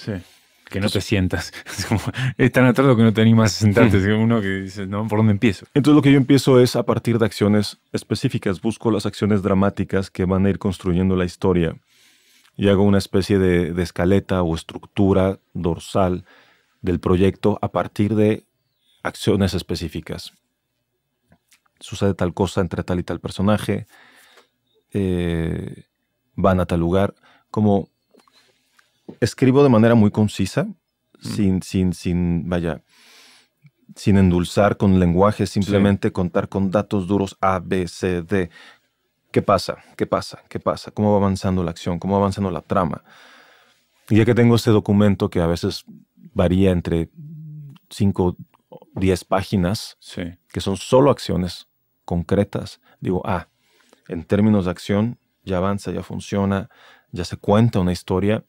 que no pues te sientas. Es, tan atrás que no te animas a sentarte. Hmm. Es uno que dice, no, ¿por dónde empiezo? Entonces lo que yo empiezo es a partir de acciones específicas. Busco las acciones dramáticas que van a ir construyendo la historia. Y hago una especie de, escaleta o estructura dorsal del proyecto a partir de acciones específicas. Sucede tal cosa entre tal y tal personaje. Eh, van a tal lugar. Como escribo de manera muy concisa, sin, sin, sin, vaya, sin endulzar con lenguaje, simplemente contar con datos duros A, B, C, D. ¿Qué pasa? ¿Qué pasa? ¿Qué pasa? ¿Cómo va avanzando la acción? ¿Cómo va avanzando la trama? Y ya que tengo este documento que a veces varía entre 5 o 10 páginas, que son solo acciones concretas, digo, ah, en términos de acción, ya avanza, ya funciona, ya se cuenta una historia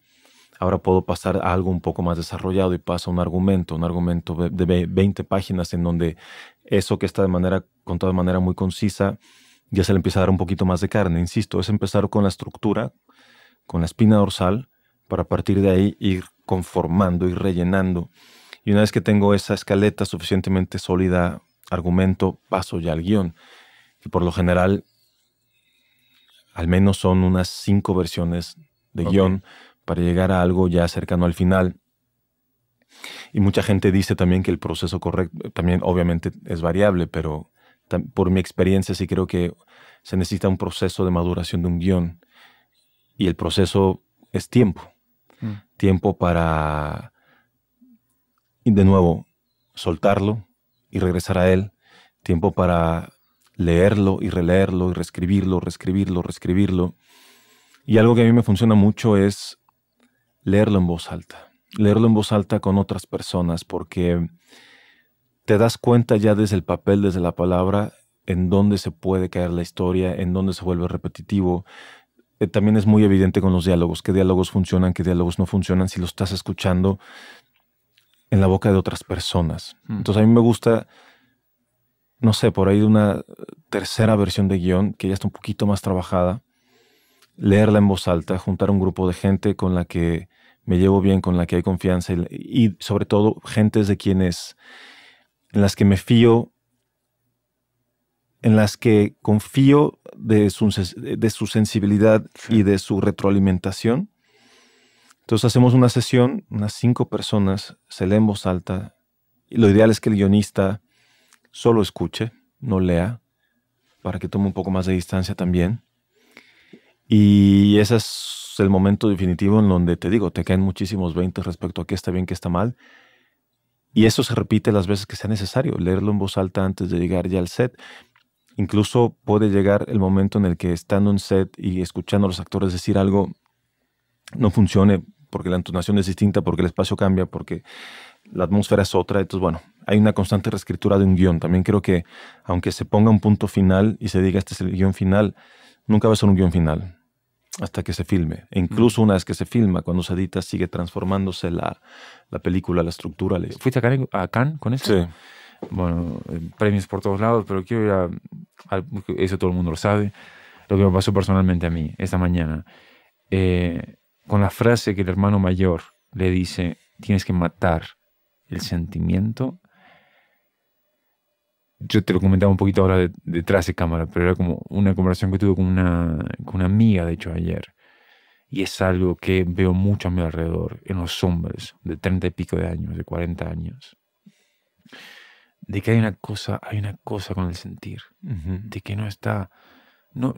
Ahora puedo pasar a algo un poco más desarrollado y paso a un argumento, un argumento de 20 páginas en donde eso que está de manera, con toda manera muy concisa, ya se le empieza a dar un poquito más de carne. Insisto, es empezar con la estructura, con la espina dorsal, para partir de ahí ir conformando y rellenando. Y una vez que tengo esa escaleta suficientemente sólida, argumento, paso ya al guión. Y por lo general, al menos son unas cinco versiones de guion. guión para llegar a algo ya cercano al final. Y mucha gente dice también que el proceso correcto, también obviamente es variable, pero por mi experiencia sí creo que se necesita un proceso de maduración de un guión. Y el proceso es tiempo. Mm. Tiempo para, de nuevo, soltarlo y regresar a él. Tiempo para leerlo y releerlo y reescribirlo, reescribirlo, reescribirlo. Y algo que a mí me funciona mucho es leerlo en voz alta, leerlo en voz alta con otras personas, porque te das cuenta ya desde el papel, desde la palabra, en dónde se puede caer la historia, en dónde se vuelve repetitivo. Eh, también es muy evidente con los diálogos, qué diálogos funcionan, qué diálogos no funcionan, si lo estás escuchando en la boca de otras personas. Mm. Entonces a mí me gusta, no sé, por ahí una tercera versión de guión que ya está un poquito más trabajada, leerla en voz alta, juntar un grupo de gente con la que me llevo bien, con la que hay confianza y, sobre todo gentes de quienes, en las que me fío, en las que confío de su, de su sensibilidad y de su retroalimentación. Entonces hacemos una sesión, unas cinco personas, se leen en voz alta. Y lo ideal es que el guionista solo escuche, no lea, para que tome un poco más de distancia también. Y ese es el momento definitivo en donde te digo, te caen muchísimos 20 respecto a qué está bien, qué está mal. Y eso se repite las veces que sea necesario, leerlo en voz alta antes de llegar ya al set. Incluso puede llegar el momento en el que estando en set y escuchando a los actores decir algo no funcione porque la entonación es distinta, porque el espacio cambia, porque la atmósfera es otra. Entonces, bueno, hay una constante reescritura de un guión. También creo que aunque se ponga un punto final y se diga este es el guión final, nunca va a ser un guión final hasta que se filme. E incluso mm. una vez que se filma, cuando se edita, sigue transformándose la, la película, la estructura. ¿Fuiste a Cannes, con eso? Sí. Bueno, eh, premios por todos lados, pero quiero ir a, Eso todo el mundo lo sabe. Lo que me pasó personalmente a mí esta mañana. Eh, con la frase que el hermano mayor le dice, tienes que matar el sentimiento yo te lo comentaba un poquito ahora detrás de cámara, pero era como una conversación que tuve con una, con una amiga, de hecho, ayer. Y es algo que veo mucho a mi alrededor, en los hombres de 30 y pico de años, de 40 años. De que hay una cosa, hay una cosa con el sentir. De que no está. No,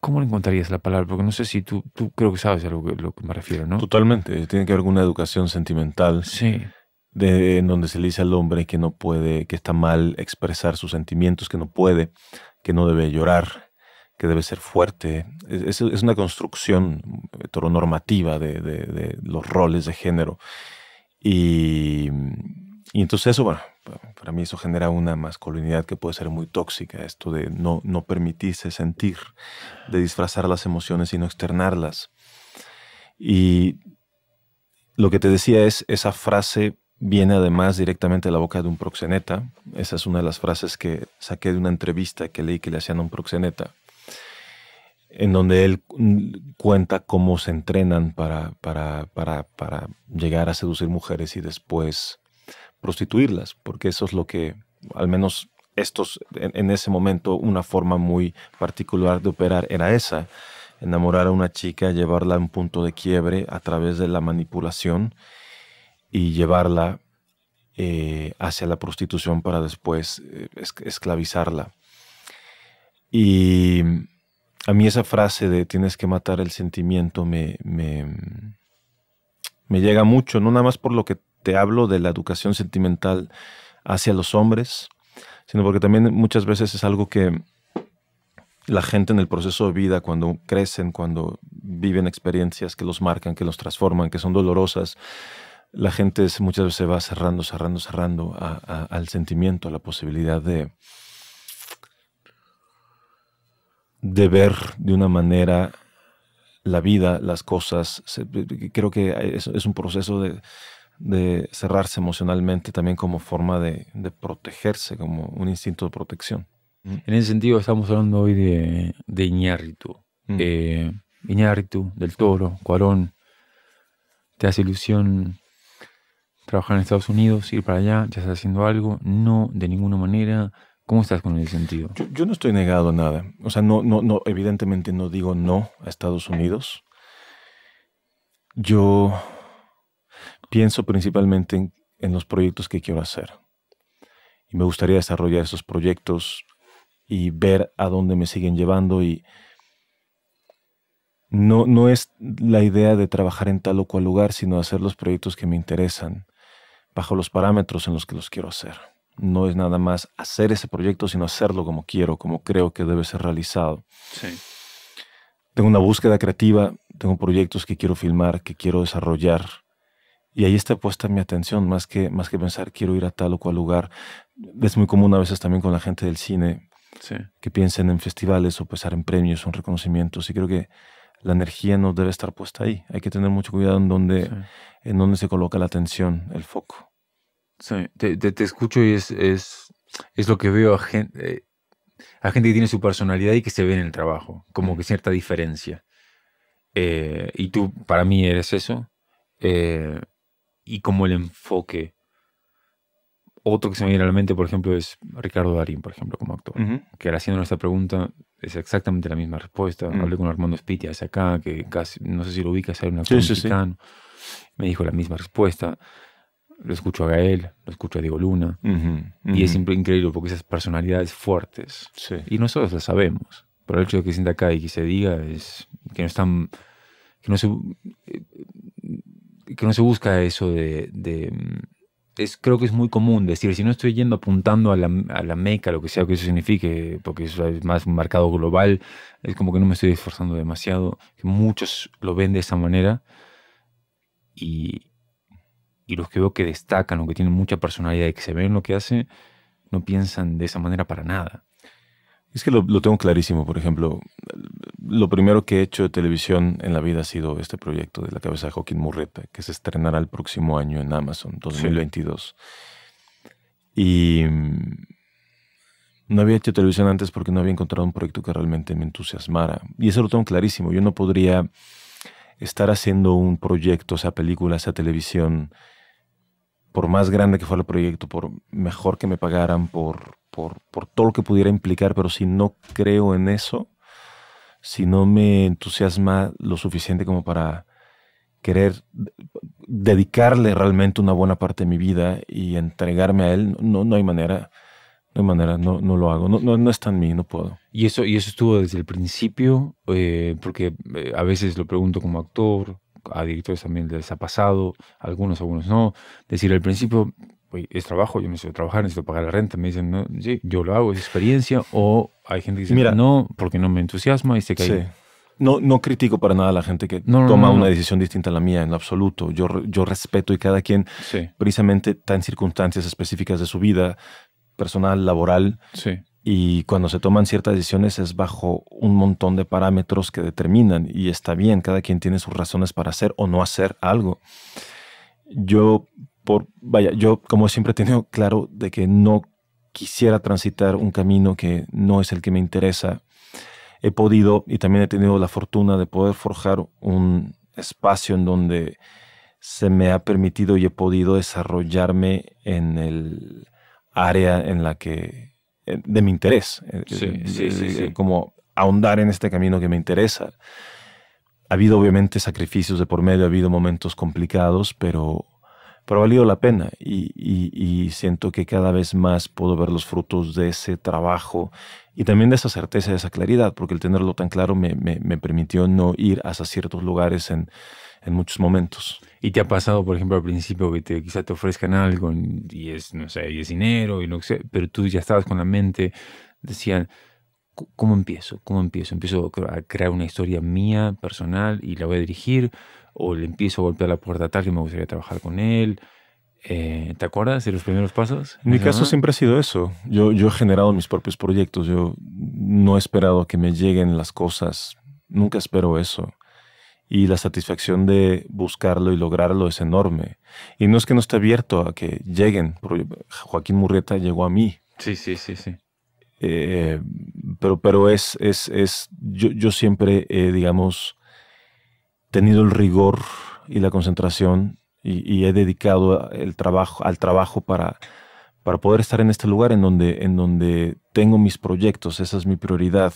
¿Cómo le encontrarías la palabra? Porque no sé si tú, tú creo que sabes a lo que, lo que me refiero, ¿no? Totalmente. Tiene que haber alguna educación sentimental. Sí en donde se le dice al hombre que no puede, que está mal expresar sus sentimientos, que no puede, que no debe llorar, que debe ser fuerte. Es, una construcción heteronormativa de, de, los roles de género. Y, entonces eso, bueno, para mí eso genera una masculinidad que puede ser muy tóxica, esto de no, no permitirse sentir, de disfrazar las emociones y no externarlas. Y lo que te decía es esa frase viene además directamente de la boca de un proxeneta. Esa es una de las frases que saqué de una entrevista que leí que le hacían a un proxeneta, en donde él mm, cuenta cómo se entrenan para, para, llegar a seducir mujeres y después prostituirlas, porque eso es lo que, al menos estos, en ese momento, una forma muy particular de operar era esa, enamorar a una chica, llevarla a un punto de quiebre a través de la manipulación y llevarla eh, hacia la prostitución para después eh, esclavizarla. Y a mí esa frase de tienes que matar el sentimiento me, me, me llega mucho, no nada más por lo que te hablo de la educación sentimental hacia los hombres, sino porque también muchas veces es algo que la gente en el proceso de vida, cuando crecen, cuando viven experiencias que los marcan, que los transforman, que son dolorosas, la gente muchas veces se va cerrando, cerrando, cerrando al sentimiento, a la posibilidad de, de ver de una manera la vida, las cosas. creo que es, un proceso de, cerrarse emocionalmente también como forma de, protegerse, como un instinto de protección. Mm. En ese sentido estamos hablando hoy de, de Iñárritu. Mm. Eh, Iñárritu, del Toro, Cuarón. ¿Te hace ilusión trabajar en Estados Unidos, ir para allá, ya estás haciendo algo, no, de ninguna manera. ¿Cómo estás con el sentido? Yo, no estoy negado a nada. O sea, no, no, no, evidentemente no digo no a Estados Unidos. Yo pienso principalmente en, los proyectos que quiero hacer. Y me gustaría desarrollar esos proyectos y ver a dónde me siguen llevando y, no, no, es la idea de trabajar en tal o cual lugar, sino hacer los proyectos que me interesan bajo los parámetros en los que los quiero hacer. No es nada más hacer ese proyecto, sino hacerlo como quiero, como creo que debe ser realizado. Sí. Tengo una búsqueda creativa, tengo proyectos que quiero filmar, que quiero desarrollar. Y ahí está puesta mi atención, más que, más que pensar quiero ir a tal o cual lugar. Es muy común a veces también con la gente del cine que piensen en festivales o pensar en premios o en reconocimientos. Y creo que la energía no debe estar puesta ahí. Hay que tener mucho cuidado en dónde, en dónde se coloca la atención, el foco. Sí, te, te, escucho y es, es, es, lo que veo a gente, eh, a gente que tiene su personalidad y que se ve en el trabajo, como que cierta diferencia. Eh, y tú, para mí, eres eso. Eh, y como el enfoque. Otro que se me viene a la mente, por ejemplo, es Ricardo Darín, por ejemplo, como actor, que haciendo esta pregunta es exactamente la misma respuesta. Mm. Hablé con Armando hace acá, que casi, no sé si lo ubicas, hay un mexicano. Me dijo la misma respuesta. Lo escucho a Gael, lo escucho a Diego Luna. Y es increíble porque esas personalidades fuertes. Y nosotros las sabemos. Pero el hecho de que sienta acá y que se diga es que no están. que no se. Eh, que no se busca eso de es, creo que es muy común decir, si no estoy yendo apuntando a la, a meca, lo que sea que eso signifique, porque es más un mercado global, es como que no me estoy esforzando demasiado, muchos lo ven de esa manera y, los que veo que destacan o que tienen mucha personalidad y que se ven lo que hacen, no piensan de esa manera para nada. Es que lo, lo tengo clarísimo, por ejemplo, lo primero que he hecho de televisión en la vida ha sido este proyecto de la cabeza de Joaquín Murreta, que se estrenará el próximo año en Amazon, 2022. Y mm, no había hecho televisión antes porque no había encontrado un proyecto que realmente me entusiasmara. Y eso lo tengo clarísimo. Yo no podría estar haciendo un proyecto, sea película, sea televisión, por más grande que fuera el proyecto, por mejor que me pagaran, por, por todo lo que pudiera implicar, pero si no creo en eso, si no me entusiasma lo suficiente como para querer dedicarle realmente una buena parte de mi vida y entregarme a él, no, no hay manera. No manera, no, no lo hago. No, no, no está en mí, no puedo. ¿Y eso, y eso estuvo desde el principio? Eh, porque eh, a veces lo pregunto como actor, a directores también les ha pasado, algunos, algunos no. Decir, al principio es trabajo, yo necesito trabajar, necesito pagar la renta. Me dicen, no, sí, yo lo hago, es experiencia. O hay gente que dice, Mira, no, porque no me entusiasma y se cae. No, no critico para nada a la gente que toma una decisión distinta a la mía, en lo absoluto. Yo, yo respeto y cada quien, precisamente, está en circunstancias específicas de su vida, personal, laboral. Y cuando se toman ciertas decisiones es bajo un montón de parámetros que determinan y está bien, cada quien tiene sus razones para hacer o no hacer algo. Yo por, vaya, yo como siempre he tenido claro de que no quisiera transitar un camino que no es el que me interesa, he podido y también he tenido la fortuna de poder forjar un espacio en donde se me ha permitido y he podido desarrollarme en el área en la que eh, de mi interés, eh, como ahondar en este camino que me interesa. Ha habido obviamente sacrificios de por medio, ha habido momentos complicados, pero pero ha valido la pena y, siento que cada vez más puedo ver los frutos de ese trabajo y también de esa certeza, de esa claridad, porque el tenerlo tan claro me, me, permitió no ir hasta ciertos lugares en, en, muchos momentos. ¿Y te ha pasado, por ejemplo, al principio que te, quizá te ofrezcan algo y es, no sé, y es dinero, y no sé, pero tú ya estabas con la mente, decían... ¿Cómo empiezo? ¿Cómo empiezo? Empiezo a crear una historia mía, personal, y la voy a dirigir o le empiezo a golpear la puerta tal que me gustaría trabajar con él. Eh, ¿Te acuerdas de los primeros pasos? En mi caso siempre ha sido eso. Yo, yo he generado mis propios proyectos. Yo no he esperado que me lleguen las cosas. Nunca espero eso. Y la satisfacción de buscarlo y lograrlo es enorme. Y no es que no esté abierto a que lleguen. Joaquín Murrieta llegó a mí. Sí, sí, sí, sí. Eh, pero, pero es, es, es yo, yo siempre, digamos, tenido el rigor y la concentración y, he dedicado el trabajo, al trabajo para, para poder estar en este lugar en donde, en donde tengo mis proyectos, esa es mi prioridad.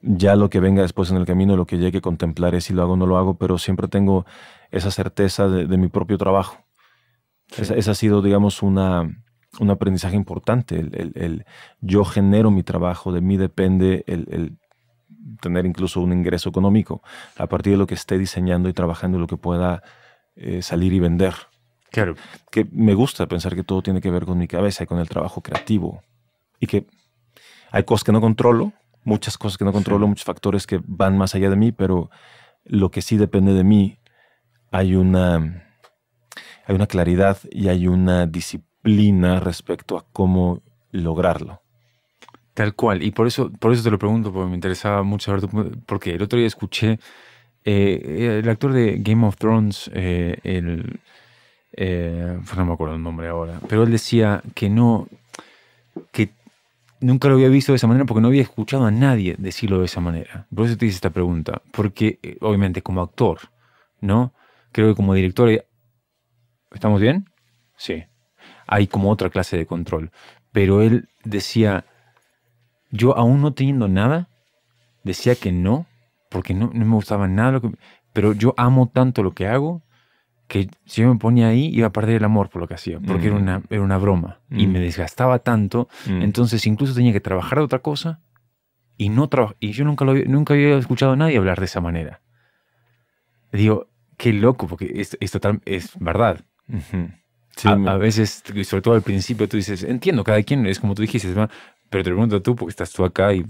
Ya lo que venga después en el camino, lo que llegue contemplaré contemplar es si lo hago o no lo hago, pero siempre tengo esa certeza de, mi propio trabajo. ese Esa, ha sido, digamos, una, un aprendizaje importante. yo genero mi trabajo, de mí depende el, tener incluso un ingreso económico a partir de lo que esté diseñando y trabajando, y lo que pueda eh, salir y vender. Claro. Que me gusta pensar que todo tiene que ver con mi cabeza y con el trabajo creativo. Y que hay cosas que no controlo, muchas cosas que no controlo, muchos factores que van más allá de mí, pero lo que sí depende de mí, hay una, hay una claridad y hay una disciplina respecto a cómo lograrlo. Tal cual, y por eso, por eso te lo pregunto, porque me interesaba mucho saber tu, porque el otro día escuché eh, el actor de Game of Thrones, eh, el, eh, no me acuerdo el nombre ahora, pero él decía que no, que nunca lo había visto de esa manera porque no había escuchado a nadie decirlo de esa manera. Por eso te hice esta pregunta, porque obviamente como actor, ¿no? Creo que como director, ¿estamos bien? Sí. Hay como otra clase de control, pero él decía yo aún no teniendo nada, decía que no, porque no, me gustaba nada, pero yo amo tanto lo que hago que si yo me ponía ahí iba a perder el amor por lo que hacía, porque era, mm. una, una broma y mm. me desgastaba tanto, mm. entonces incluso tenía que trabajar de otra cosa y no y yo nunca, lo, nunca había escuchado a nadie hablar de esa manera. Digo, qué loco, porque es, es es verdad. a, veces, sobre todo al principio, tú dices, entiendo, cada quien es como tú dijiste, pero te pregunto tú porque estás tú acá, y,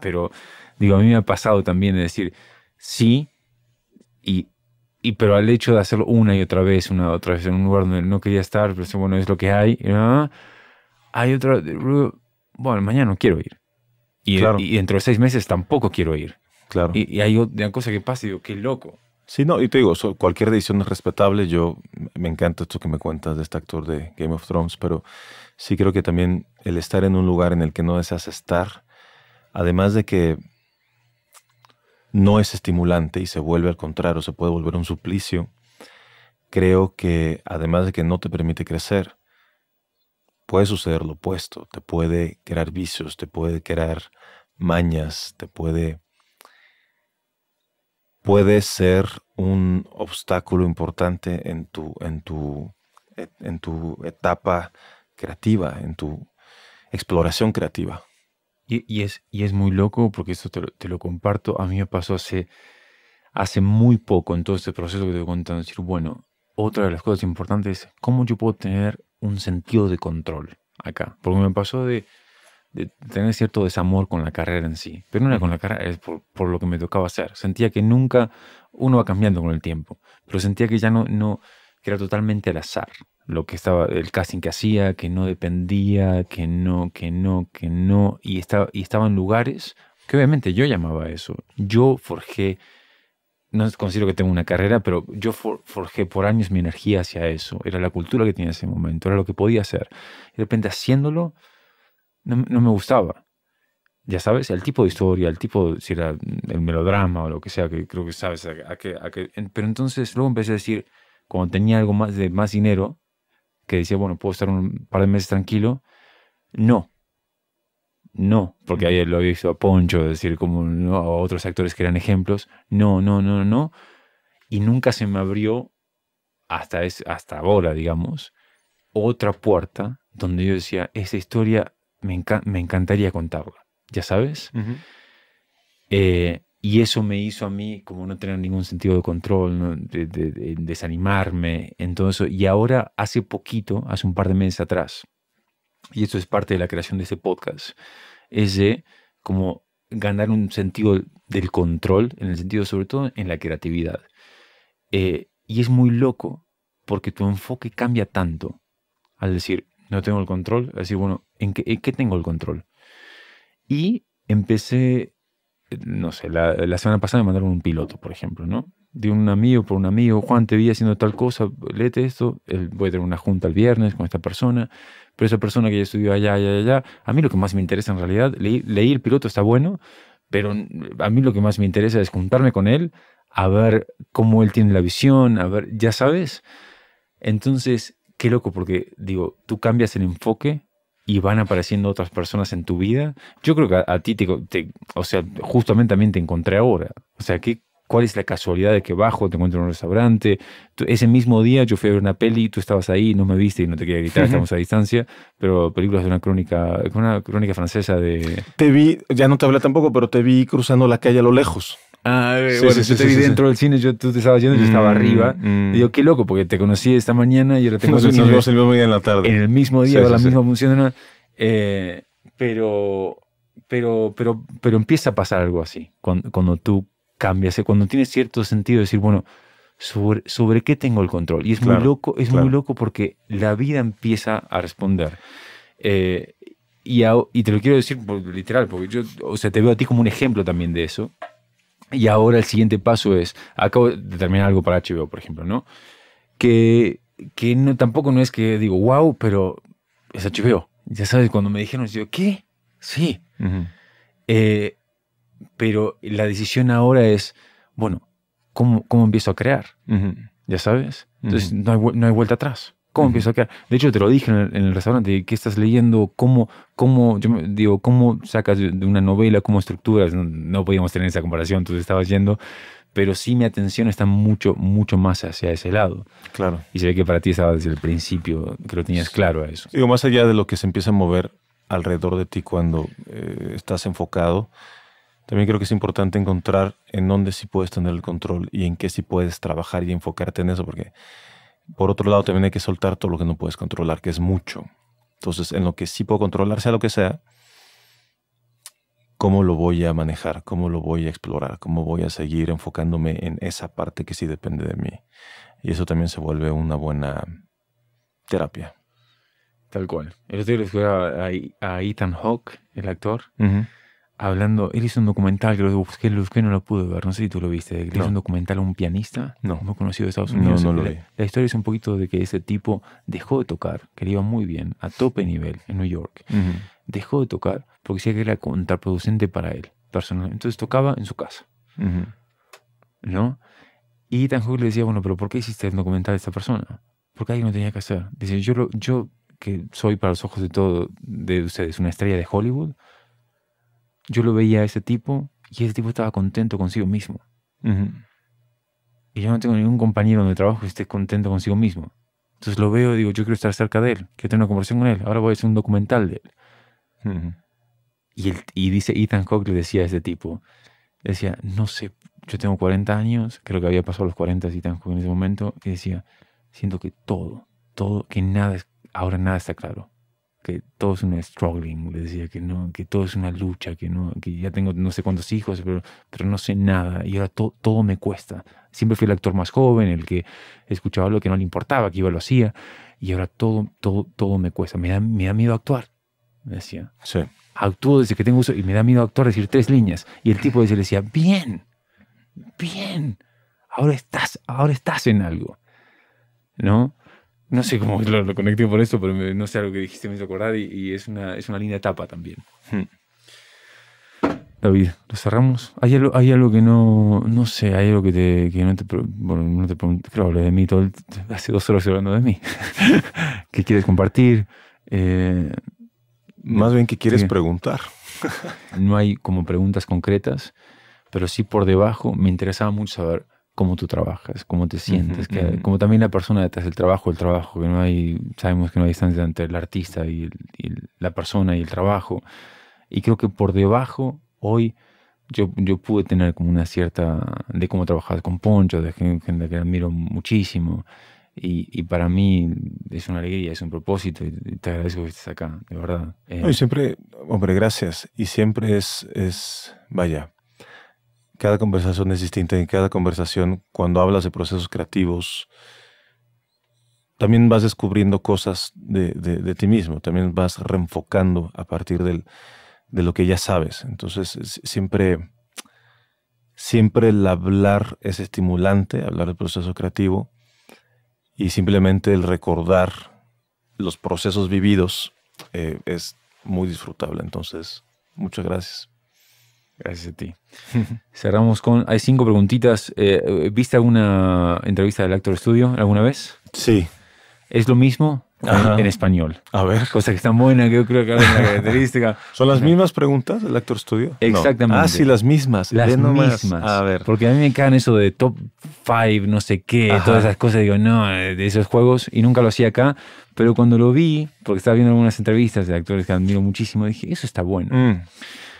pero digo, a mí me ha pasado también de decir sí, y, pero al hecho de hacerlo una y otra vez, una y otra vez, en un lugar donde no quería estar, pero bueno, es lo que hay, ah, hay otra, bueno, mañana no quiero ir. Y, y, dentro de seis meses tampoco quiero ir. Claro. Y, hay otra cosa que pasa y digo, qué loco. Sí, no, y te digo, cualquier decisión es respetable. Yo me encanta esto que me cuentas de este actor de Game of Thrones, pero sí creo que también el estar en un lugar en el que no deseas estar, además de que no es estimulante y se vuelve al contrario, se puede volver un suplicio, creo que además de que no te permite crecer, puede suceder lo opuesto, te puede crear vicios, te puede crear mañas, te puede puede ser un obstáculo importante en tu en tu en tu etapa creativa, en tu exploración creativa. Y, es, y es muy loco porque esto te lo, comparto. A mí me pasó hace, hace muy poco en todo este proceso que te contando. Decir, bueno, otra de las cosas importantes es cómo yo puedo tener un sentido de control acá. Porque me pasó de, tener cierto desamor con la carrera en sí. Pero no era con la carrera, es por, lo que me tocaba hacer. Sentía que nunca uno va cambiando con el tiempo. Pero sentía que ya no, no que era totalmente al azar lo que estaba, el casting que hacía, que no dependía, que no, que no, que no, y estaba, y estaba en lugares que obviamente yo llamaba eso. Yo forjé, no considero que tengo una carrera, pero yo forjé por años mi energía hacia eso. Era la cultura que tenía en ese momento, era lo que podía hacer. Y de repente haciéndolo, no, no me gustaba. Ya sabes, el tipo de historia, el tipo, si era el melodrama o lo que sea, que creo que sabes a, a, que, a Pero entonces luego empecé a decir, cuando tenía algo más de más dinero, que decía, bueno, puedo estar un par de meses tranquilo. No. No, porque ayer lo había visto a Poncho, decir, como a otros actores que eran ejemplos. No, no, no, no. Y nunca se me abrió hasta, es, hasta ahora, digamos, otra puerta donde yo decía, esa historia me, encantaría contarla. ¿Ya sabes? Y eso me hizo a mí como no tener ningún sentido de control, de, desanimarme, entonces Y ahora, hace poquito, hace un par de meses atrás, y esto es parte de la creación de este podcast, es de como ganar un sentido del control, en el sentido sobre todo en la creatividad. Eh, y es muy loco porque tu enfoque cambia tanto al decir, no tengo el control, al decir, bueno, ¿en en qué tengo el control? Y empecé no sé, la, semana pasada me mandaron un piloto, por ejemplo, ¿no? De un amigo por un amigo, Juan, te vi haciendo tal cosa, léete esto, voy a tener una junta el viernes con esta persona, pero esa persona que ya estudió allá, allá, allá, a mí lo que más me interesa en realidad, leí el piloto, está bueno, pero a mí lo que más me interesa es juntarme con él, a ver cómo él tiene la visión, a ver, ya sabes. Entonces, qué loco, porque digo, tú cambias el enfoque y van apareciendo otras personas en tu vida. Yo creo que a, ti, te, o sea, justamente también te encontré ahora. O sea, ¿qué, ¿cuál es la casualidad de que bajo, te encuentro en un restaurante? ese mismo día yo fui a ver una peli, tú estabas ahí, no me viste y no te quería gritar, estamos a distancia, pero películas de una crónica, una crónica francesa de... Te vi, ya no te hablé tampoco, pero te vi cruzando la calle a lo lejos. Ah, bueno, yo te vi dentro del cine, yo, tú te estabas yendo, yo estaba mm, arriba. Mm. Y digo, qué loco, porque te conocí esta mañana y ahora tengo Nos el mismo día en la tarde. En el mismo día, la misma función. Eh, pero, pero, pero, pero empieza a pasar algo así, cuando, tú cambias, eh, cuando tienes cierto sentido de decir, bueno, sobre, qué tengo el control. Y es muy loco, es muy loco porque la vida empieza a responder. Eh, y, y, te lo quiero decir pues, literal, porque yo, o sea, te veo a ti como un ejemplo también de eso, y ahora el siguiente paso es, acabo de terminar algo para HBO, por ejemplo, ¿no? Que, tampoco no es que digo, wow, pero es HBO. Ya sabes, cuando me dijeron, yo, ¿qué? Sí. Eh, pero la decisión ahora es, bueno, ¿cómo, empiezo a crear? Ya sabes. Entonces no hay vuelta atrás. ¿Cómo empiezo a De hecho, te lo dije en el, restaurante, ¿qué estás leyendo? ¿Cómo, yo digo, cómo sacas de una novela? ¿Cómo estructuras? No, podíamos tener esa comparación, entonces estabas yendo pero sí mi atención está mucho, mucho más hacia ese lado. Claro. Y se ve que para ti estaba desde el principio, que lo tenías claro a eso. Digo, más allá de lo que se empieza a mover alrededor de ti cuando eh, estás enfocado, también creo que es importante encontrar en dónde sí puedes tener el control y en qué sí puedes trabajar y enfocarte en eso, porque por otro lado, también hay que soltar todo lo que no puedes controlar, que es mucho. Entonces, en lo que sí puedo controlar, sea lo que sea, ¿cómo lo voy a manejar? ¿Cómo lo voy a explorar? ¿Cómo voy a seguir enfocándome en esa parte que sí depende de mí? Y eso también se vuelve una buena terapia. Tal cual. Yo otro día a, a Ethan Hawke, el actor hablando, él hizo un documental que lo busqué, lo no lo pude ver, no sé si tú lo viste, él hizo un documental a un pianista, no. muy conocido de Estados Unidos. No, no lo la, la, historia es un poquito de que ese tipo dejó de tocar, que le iba muy bien, a tope nivel en New York. Dejó de tocar porque decía que era contraproducente para él, personalmente. Entonces tocaba en su casa. ¿No? Y Tanjug le decía, bueno, pero ¿por qué hiciste el documental de esta persona? Porque alguien no tenía que hacer. Dice, yo, yo que soy para los ojos de todo, de ustedes, una estrella de Hollywood, yo lo veía a ese tipo y ese tipo estaba contento consigo mismo. Y yo no tengo ningún compañero donde trabajo que esté contento consigo mismo. Entonces lo veo y digo, yo quiero estar cerca de él, quiero tener una conversación con él, ahora voy a hacer un documental de él. y, el, y, dice Ethan Hawke le decía a ese tipo, decía, no sé, yo tengo 40 años, creo que había pasado los 40 Ethan Hawke en ese momento, y decía, siento que todo, todo, que nada, ahora nada está claro que todo es un struggling, le decía que no, que todo es una lucha, que no, ya tengo no sé cuántos hijos, pero, pero no sé nada, y ahora todo me cuesta. Siempre fui el actor más joven, el que escuchaba lo que no le importaba, que iba lo hacía, y ahora todo, todo, todo me cuesta. Me da, me da miedo actuar, me decía. Sí. Actúo desde que tengo uso y me da miedo actuar, decir tres líneas. Y el tipo decía, bien, bien, ahora estás, ahora estás en algo. ¿No? No sé cómo lo, conecté por esto, pero no sé algo que dijiste, me hizo acordar y, es, una, es una linda etapa también. Hmm. David, ¿lo cerramos? ¿Hay algo, hay algo que no, no sé, hay algo que, te, que no te, no te creo hablé de mí todo hace dos horas hablando de mí. ¿Qué quieres compartir? Eh, Más bien, que quieres preguntar? no hay como preguntas concretas, pero sí por debajo me interesaba mucho saber cómo tú trabajas, cómo te sientes, que, como también la persona detrás del trabajo, el trabajo, que no hay, sabemos que no hay distancia entre el artista y, la persona y el trabajo. Y creo que por debajo, hoy, yo, yo pude tener como una cierta, de cómo trabajar con Poncho, de gente que admiro muchísimo. Y, para mí es una alegría, es un propósito y te agradezco que estés acá, de verdad. y eh, siempre, hombre, gracias. Y siempre es, es, vaya, cada conversación es distinta. En cada conversación, cuando hablas de procesos creativos, también vas descubriendo cosas de, ti mismo. También vas reenfocando a partir de lo que ya sabes. Entonces, siempre, siempre el hablar es estimulante, hablar del proceso creativo. Y simplemente el recordar los procesos vividos eh, es muy disfrutable. Entonces, muchas gracias. Gracias a ti. Cerramos con. Hay cinco preguntitas. Eh, eh, ¿Viste alguna entrevista del Actor Studio alguna vez? Sí. ¿Es lo mismo? En, español. A ver. Cosa que está buena que yo creo que es una característica. ¿Son las mismas preguntas del Actor Studio? Exactamente. Ah, sí, las mismas. Las mismas. A ver. Porque a mí me caen eso de top five no sé qué, todas esas cosas. Digo, no, eh, de esos juegos. Y nunca lo hacía acá. Pero cuando lo vi, porque estaba viendo algunas entrevistas de actores que admiro muchísimo, dije, eso está bueno. Mm.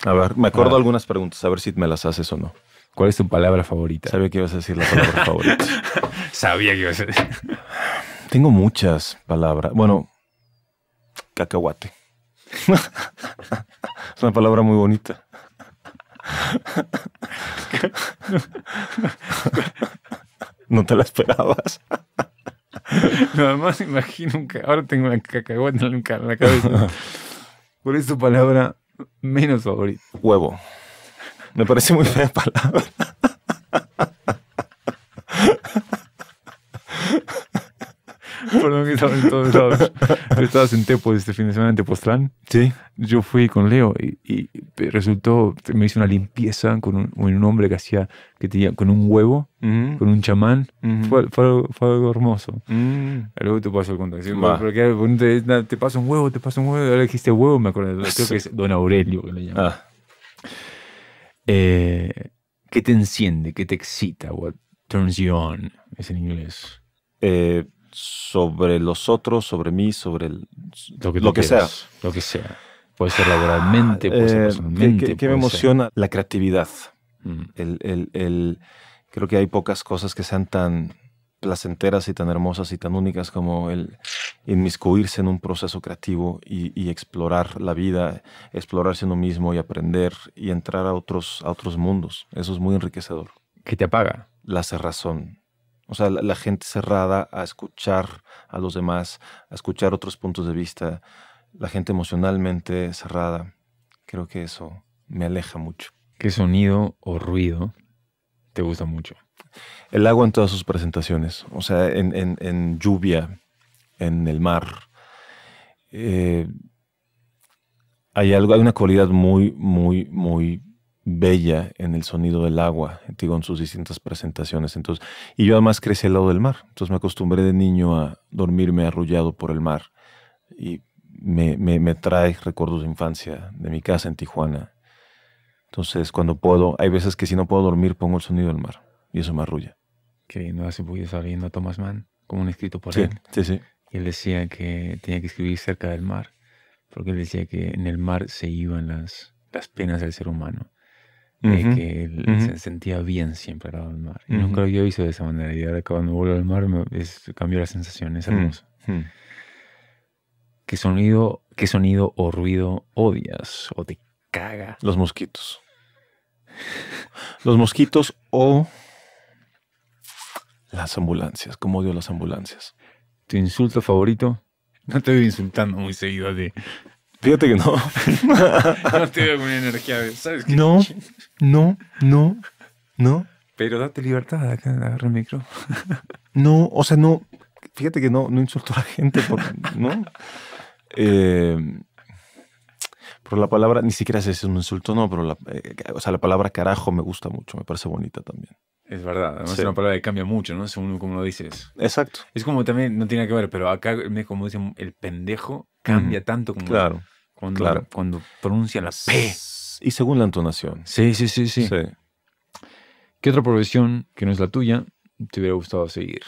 A ver, me acuerdo algunas preguntas, a ver si me las haces o no. ¿Cuál es tu palabra favorita? Sabía que ibas a decir la palabra favorita. Sabía que ibas a decir. Tengo muchas palabras. Bueno, cacahuate. es una palabra muy bonita. no te la esperabas. Nada más imagino que ahora tengo una cacahuate en la cabeza. ¿Cuál es tu palabra menos favorito. Huevo. Me parece muy fea la palabra. Perdón que todos estabas en Tepo este fin de semana, en Tepoztlán. Sí. Yo fui con Leo y, y resultó, me hice una limpieza con un, hombre que hacía, que tenía, con un huevo, mm. con un chamán. Mm. fue, algo, fue, hermoso. Mm. Luego te paso el contacto. Te, te paso un huevo, te paso un huevo. Ahora dijiste huevo, me acuerdo. Creo que es Don Aurelio que le llama ah. eh, ¿Qué te enciende? ¿Qué te excita? What turns you on? Es en inglés. Eh, sobre los otros, sobre mí, sobre lo que, sea. Lo que sea. Puede ser laboralmente, puede ser ah, eh, personalmente. ¿Qué, me emociona? La creatividad. Mm. El, creo que hay pocas cosas que sean tan placenteras y tan hermosas y tan únicas como el inmiscuirse en un proceso creativo y, explorar la vida, explorarse uno mismo y aprender y entrar a otros, a otros mundos. Eso es muy enriquecedor. ¿Qué te apaga? La cerrazón. O sea, la, gente cerrada a escuchar a los demás, a escuchar otros puntos de vista, la gente emocionalmente cerrada. Creo que eso me aleja mucho. ¿Qué sonido o ruido te gusta mucho? El agua en todas sus presentaciones, o sea, en, en lluvia, en el mar. Eh, hay algo, hay una cualidad muy, muy, muy bella en el sonido del agua, digo, en sus distintas presentaciones. Entonces, y yo además crecí al lado del mar, entonces me acostumbré de niño a dormirme arrullado por el mar y me, trae recuerdos de infancia, de mi casa en Tijuana. Entonces, cuando puedo, hay veces que si no puedo dormir, pongo el sonido del mar y eso me arrulla. Que no hace estaba abriendo a Thomas Mann, como un escrito por sí, él. Sí, sí. Y él decía que tenía que escribir cerca del mar, porque él decía que en el mar se iban las, las penas del ser humano que él, se sentía bien siempre al mar. Y nunca lo había de esa manera. Y ahora cuando vuelvo al mar me, cambió la sensación, es mm, hermoso. Mm. ¿Qué, sonido, ¿Qué sonido o ruido odias o te caga? Los mosquitos. Los mosquitos o las ambulancias. ¿Cómo odio las ambulancias? ¿Tu insulto favorito? No te veo insultando muy seguido de... Fíjate que no. no te veo con energía, ¿sabes? Qué? No, no, no, no. Pero date libertad agarra el micro. no, o sea, no. Fíjate que no, no insulto a la gente, porque, ¿no? Eh, pero la palabra, ni siquiera sé si es un insulto, no, pero la, eh, sea, la palabra carajo me gusta mucho, me parece bonita también. Es verdad, además es una palabra que cambia mucho, ¿no? Según como lo dices. Exacto. Es como también, no tiene que ver, pero acá, como dicen, el pendejo cambia tanto como. Claro cuando, claro. pronuncia la P. Y según la entonación. Sí, sí, sí, sí, ¿Qué otra profesión que no es la tuya te hubiera gustado seguir?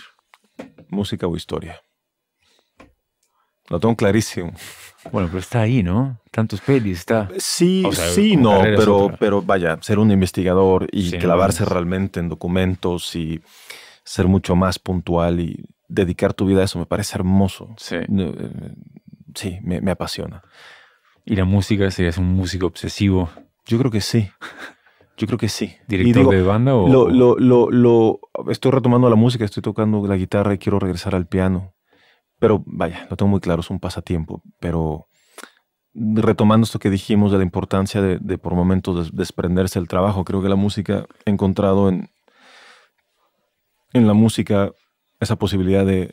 Música o historia. Lo tengo clarísimo. Bueno, pero está ahí, ¿no? Tantos pelis, está. Eh, sí, sí, no, pero, pero vaya, ser un investigador y clavarse realmente en documentos y ser mucho más puntual y dedicar tu vida a eso me parece hermoso. Sí. Eh, sí, me apasiona. ¿Y la música? ¿Serías un músico obsesivo? Yo creo que sí. Yo creo que sí. ¿Director de banda o...? Lo, lo, lo, estoy retomando la música, estoy tocando la guitarra y quiero regresar al piano. Pero vaya, lo tengo muy claro, es un pasatiempo. Pero retomando esto que dijimos de la importancia de, por momentos desprenderse del trabajo, creo que la música, he encontrado en, en la música esa posibilidad de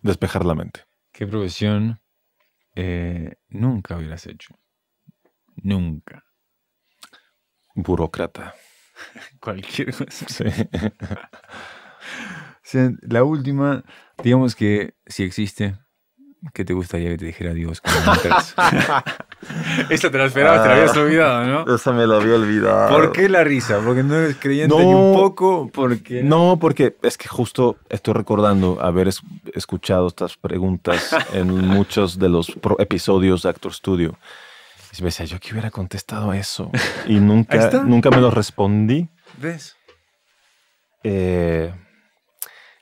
despejar la mente. ¿Qué profesión eh, nunca hubieras hecho. Nunca. Burócrata. Cualquier cosa. la última, digamos que si existe, ¿qué te gustaría que te dijera Dios? Esa te la esperaba, te la habías ah, olvidado, ¿no? Esa me la había olvidado. ¿Por qué la risa? ¿Porque no eres creyente ni un poco? Porque... No, porque es que justo estoy recordando haber escuchado estas preguntas en muchos de los episodios de Actor Studio. Y me decía, yo que hubiera contestado a eso. Y nunca, nunca me lo respondí. ¿Ves? Eh,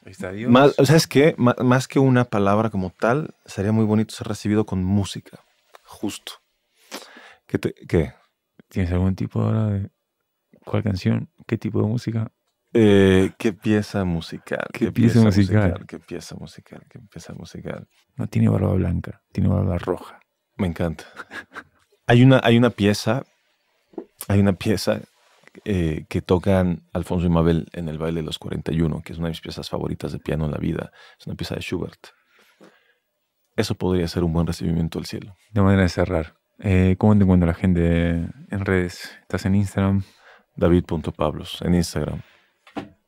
Ahí está Dios. ¿Sabes qué? más que una palabra como tal, sería muy bonito ser recibido con música. Justo. ¿Qué, ¿Tienes algún tipo ahora de cuál canción? ¿Qué tipo de música? Eh, ¿Qué pieza musical? ¿Qué, pieza, musical? ¿Qué pieza musical? ¿Qué pieza musical? No tiene barba blanca, tiene barba roja. Me encanta. hay, una, hay una pieza, hay una pieza eh, que tocan Alfonso y Mabel en el baile de los 41, que es una de mis piezas favoritas de piano en la vida. Es una pieza de Schubert. Eso podría ser un buen recibimiento al cielo. De manera de cerrar. Eh, ¿Cómo te encuentra la gente en redes? ¿Estás en Instagram? David.pablos, en Instagram.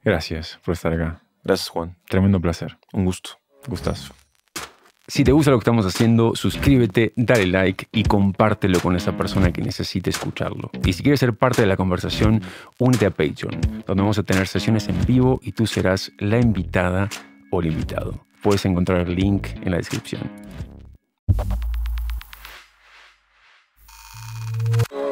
Gracias por estar acá. Gracias, Juan. Tremendo placer. Un gusto. Gustazo. Si te gusta lo que estamos haciendo, suscríbete, dale like y compártelo con esa persona que necesite escucharlo. Y si quieres ser parte de la conversación, únete a Patreon, donde vamos a tener sesiones en vivo y tú serás la invitada o el invitado. Puedes encontrar el link en la descripción. Thank you.